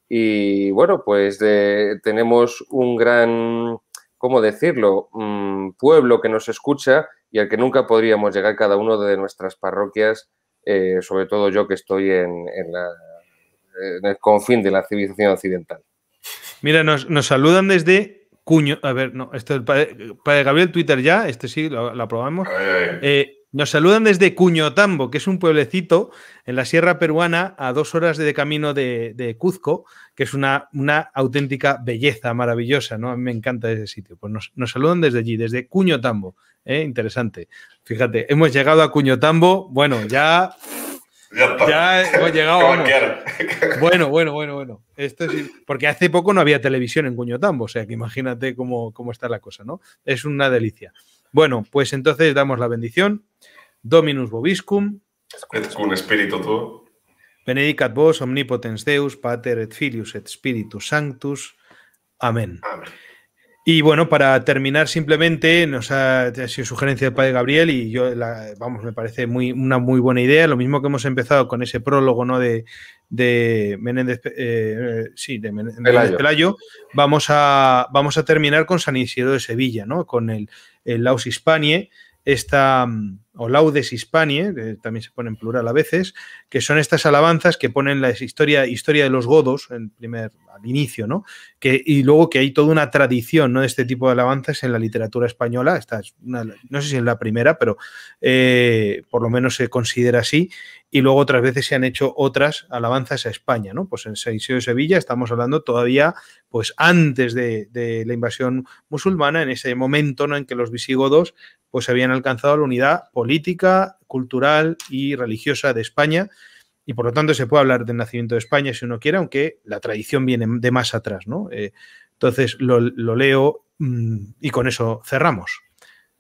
Y bueno, pues tenemos un gran ¿cómo decirlo?, mm, pueblo que nos escucha y al que nunca podríamos llegar cada uno de nuestras parroquias, eh, sobre todo yo que estoy en, el confín de la civilización occidental. Mira, nos, saludan desde Cuño. A ver, no, esto es para, eh, Gabriel Twitter ya, este sí, lo, aprobamos. Eh, nos saludan desde Cuñotambo, que es un pueblecito en la sierra peruana a dos horas de camino de, Cuzco, que es una, una, auténtica belleza maravillosa, ¿no? A mí me encanta ese sitio. Pues nos, saludan desde allí, desde Cuñotambo. ¿eh? Interesante. Fíjate, hemos llegado a Cuñotambo, bueno, ya... Ya hemos llegado. Bueno, bueno, bueno, bueno. Esto porque hace poco no había televisión en Cuñotambo, o sea que imagínate cómo está la cosa, ¿no? Es una delicia. Bueno, pues entonces damos la bendición Dominus vobiscum. Es espíritu espíritu Benedicat vos, omnipotens Deus, Pater et Filius et Spiritus Sanctus. Amén. Y bueno, para terminar simplemente, nos ha, sido sugerencia del Padre Gabriel y yo, vamos, me parece muy, una muy buena idea. Lo mismo que hemos empezado con ese prólogo ¿no? de, Menéndez, eh, sí, de Menéndez Pelayo. vamos a, vamos a terminar con San Isidro de Sevilla, ¿no? con el, el Laus Hispanie, esta, mm, o laudes hispanie, que también se pone en plural a veces, que son estas alabanzas que ponen la historia, historia de los godos en primer, al inicio, ¿no? Que, y luego que hay toda una tradición ¿no? de este tipo de alabanzas en la literatura española. Esta no sé si es la primera, pero eh, por lo menos se considera así. Y luego otras veces se han hecho otras alabanzas a España, ¿no? Pues en Seisio de Sevilla estamos hablando todavía, pues antes de, de la invasión musulmana, en ese momento ¿no? en que los visigodos pues habían alcanzado la unidad política, cultural y religiosa de España. Y por lo tanto se puede hablar del nacimiento de España si uno quiere, aunque la tradición viene de más atrás. Eh, entonces lo, leo mm, y con eso cerramos.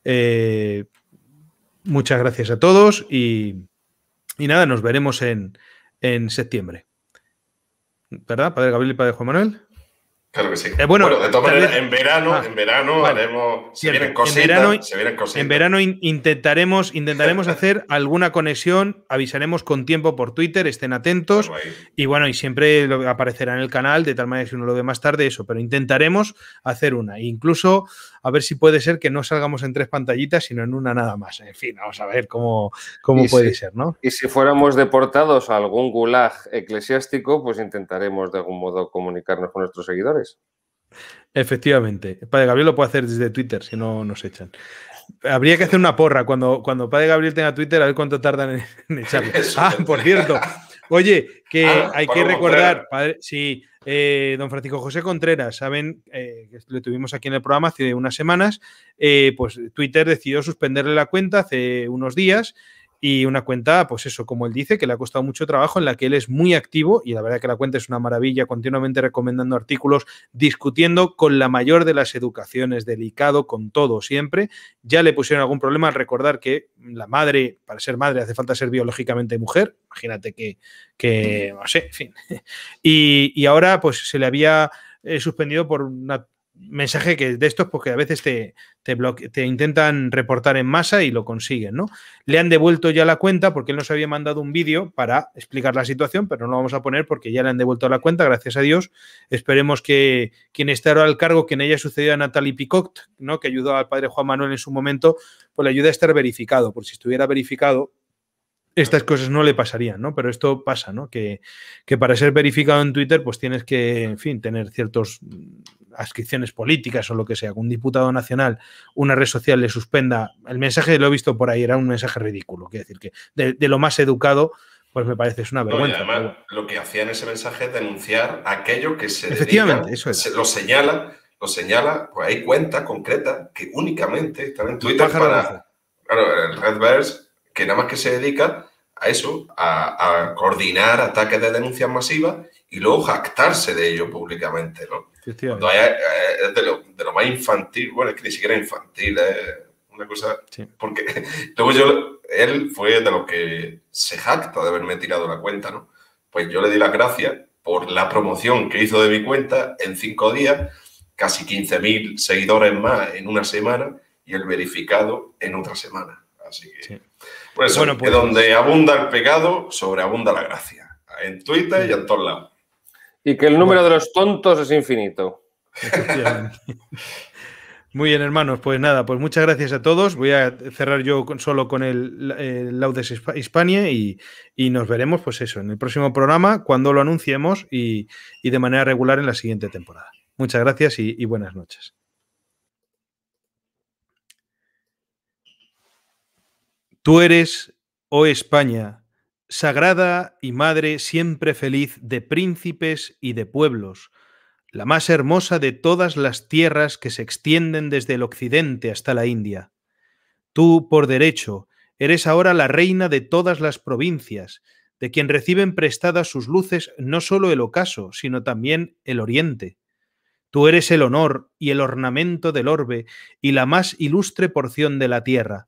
Eh, muchas gracias a todos y, nada, nos veremos en, en septiembre. ¿Verdad, Padre Gabriel y Padre Juan Manuel? Claro que sí. Eh, bueno, de todas maneras, en verano, ah, en verano haremos. si vienen, cositas, en verano, vienen cositas. En verano, intentaremos, intentaremos (laughs) hacer alguna conexión. Avisaremos con tiempo por Twitter, estén atentos. y bueno, y siempre aparecerá en el canal, de tal manera que si uno lo ve más tarde, eso. Pero intentaremos hacer una. E incluso a ver si puede ser que no salgamos en tres pantallitas, sino en una nada más. En fin, vamos a ver cómo, cómo puede ser, ¿no? Y si fuéramos deportados a algún gulag eclesiástico, pues intentaremos de algún modo comunicarnos con nuestros seguidores. Efectivamente. Padre Gabriel lo puede hacer desde Twitter, si no nos echan. Habría que hacer una porra cuando, cuando Padre Gabriel tenga Twitter, a ver cuánto tardan en, en (laughs) Ah, por cierto. Oye, que ah, hay que recordar, padre, sí, eh, don Francisco José Contreras, saben eh, que lo tuvimos aquí en el programa hace unas semanas, eh, pues Twitter decidió suspenderle la cuenta hace unos días y una cuenta, pues eso, como él dice, que le ha costado mucho trabajo, en la que él es muy activo y la verdad que la cuenta es una maravilla, continuamente recomendando artículos, discutiendo con la mayor de las educaciones, delicado con todo siempre. Ya le pusieron algún problema al recordar que la madre, para ser madre, hace falta ser biológicamente mujer, imagínate que, que no sé, en fin. (laughs) Y, ahora pues se le había eh, suspendido por un mensaje que de estos, porque a veces te, te, intentan reportar en masa y lo consiguen, ¿no? Le han devuelto ya la cuenta porque él nos había mandado un vídeo para explicar la situación, pero no lo vamos a poner porque ya le han devuelto la cuenta, gracias a Dios. Esperemos que quien esté ahora al cargo, quien haya sucedido a Natalie Picot, ¿no? Que ayudó al padre Juan Manuel en su momento, pues le ayude a estar verificado, por si estuviera verificado, estas cosas no le pasarían, ¿no? Pero esto pasa, ¿no? Que, que, para ser verificado en Twitter, pues tienes que, en fin, tener ciertos ascripciones políticas o lo que sea, que un diputado nacional, una red social le suspenda, el mensaje lo he visto por ahí, era un mensaje ridículo, quiero decir que de, lo más educado, pues me parece es una vergüenza. además, lo que hacía en ese mensaje es denunciar aquello que se Efectivamente, eso es. lo señala, lo señala, pues hay cuentas concretas que únicamente están en Twitter para claro, el Redverse, que nada más que se dedica a eso, a, a coordinar ataques de denuncias masivas y luego jactarse de ello públicamente, ¿no? Eh, es de lo, más infantil, bueno, es que ni siquiera infantil, es una cosa... Porque (laughs) luego yo, él fue de los que se jacta de haberme tirado la cuenta, ¿no? Pues yo le di las gracias por la promoción que hizo de mi cuenta en cinco días, casi 15.000 seguidores más en una semana y el verificado en otra semana. Así que, por eso, pues, donde abunda el pecado, sobreabunda la gracia. En Twitter y en todos lados. Y que el número de los tontos es infinito. Muy bien, hermanos. Pues nada, pues muchas gracias a todos. Voy a cerrar yo solo con el, Laudes Hispania y, nos veremos, pues eso, en el próximo programa, cuando lo anunciemos y, de manera regular en la siguiente temporada. Muchas gracias y, y buenas noches. Tú eres, o oh España, sagrada y madre siempre feliz de príncipes y de pueblos, la más hermosa de todas las tierras que se extienden desde el occidente hasta la India. Tú, por derecho, eres ahora la reina de todas las provincias, de quien reciben prestadas sus luces no sólo el ocaso, sino también el oriente. Tú eres el honor y el ornamento del orbe y la más ilustre porción de la tierra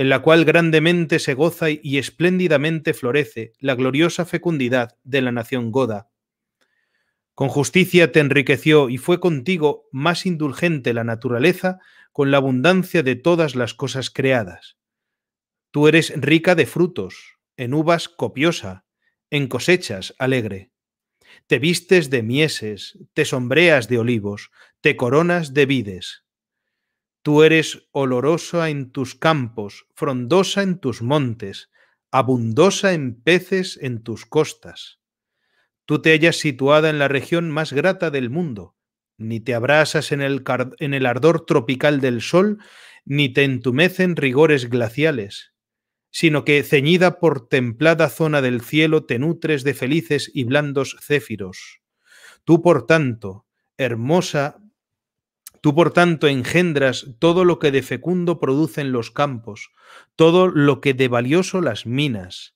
en la cual grandemente se goza y espléndidamente florece la gloriosa fecundidad de la nación goda. Con justicia te enriqueció y fue contigo más indulgente la naturaleza con la abundancia de todas las cosas creadas. Tú eres rica de frutos, en uvas copiosa, en cosechas alegre. Te vistes de mieses, te sombreas de olivos, te coronas de vides. Tú eres olorosa en tus campos, frondosa en tus montes, abundosa en peces en tus costas. Tú te hallas situada en la región más grata del mundo, ni te abrasas en el, en el ardor tropical del sol, ni te entumecen rigores glaciales, sino que ceñida por templada zona del cielo te nutres de felices y blandos céfiros. Tú, por tanto, hermosa Tú, por tanto, engendras todo lo que de fecundo producen los campos, todo lo que de valioso las minas,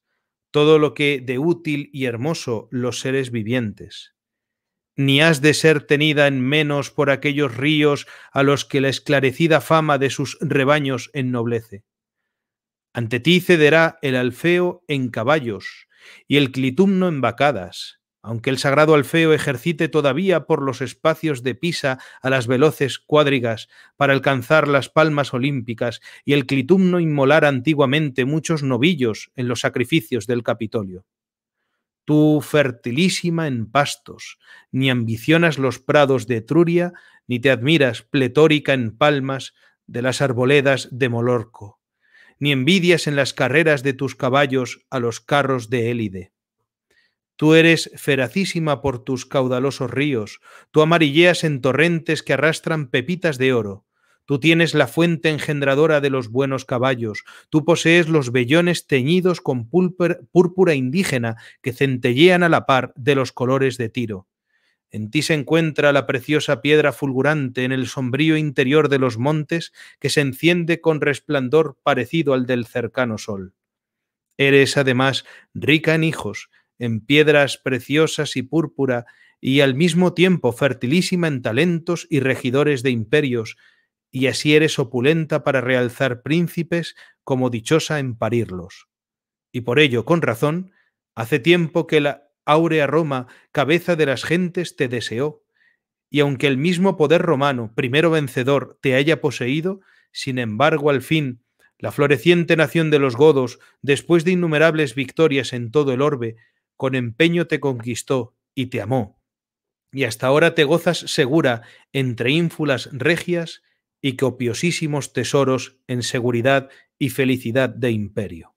todo lo que de útil y hermoso los seres vivientes. Ni has de ser tenida en menos por aquellos ríos a los que la esclarecida fama de sus rebaños ennoblece. Ante ti cederá el alfeo en caballos y el clitumno en vacadas, aunque el sagrado Alfeo ejercite todavía por los espacios de Pisa a las veloces cuadrigas para alcanzar las palmas olímpicas y el clitumno inmolar antiguamente muchos novillos en los sacrificios del Capitolio. Tú, fertilísima en pastos, ni ambicionas los prados de Etruria, ni te admiras pletórica en palmas de las arboledas de Molorco, ni envidias en las carreras de tus caballos a los carros de Élide Tú eres feracísima por tus caudalosos ríos, tú amarilleas en torrentes que arrastran pepitas de oro. Tú tienes la fuente engendradora de los buenos caballos, tú posees los vellones teñidos con púrpura indígena que centellean a la par de los colores de tiro. En ti se encuentra la preciosa piedra fulgurante en el sombrío interior de los montes que se enciende con resplandor parecido al del cercano sol. Eres además rica en hijos, en piedras preciosas y púrpura, y al mismo tiempo fertilísima en talentos y regidores de imperios, y así eres opulenta para realzar príncipes como dichosa en parirlos. Y por ello, con razón, hace tiempo que la áurea Roma, cabeza de las gentes, te deseó, y aunque el mismo poder romano, primero vencedor, te haya poseído, sin embargo, al fin, la floreciente nación de los godos, después de innumerables victorias en todo el orbe, con empeño te conquistó y te amó. Y hasta ahora te gozas segura entre ínfulas regias y copiosísimos tesoros en seguridad y felicidad de imperio.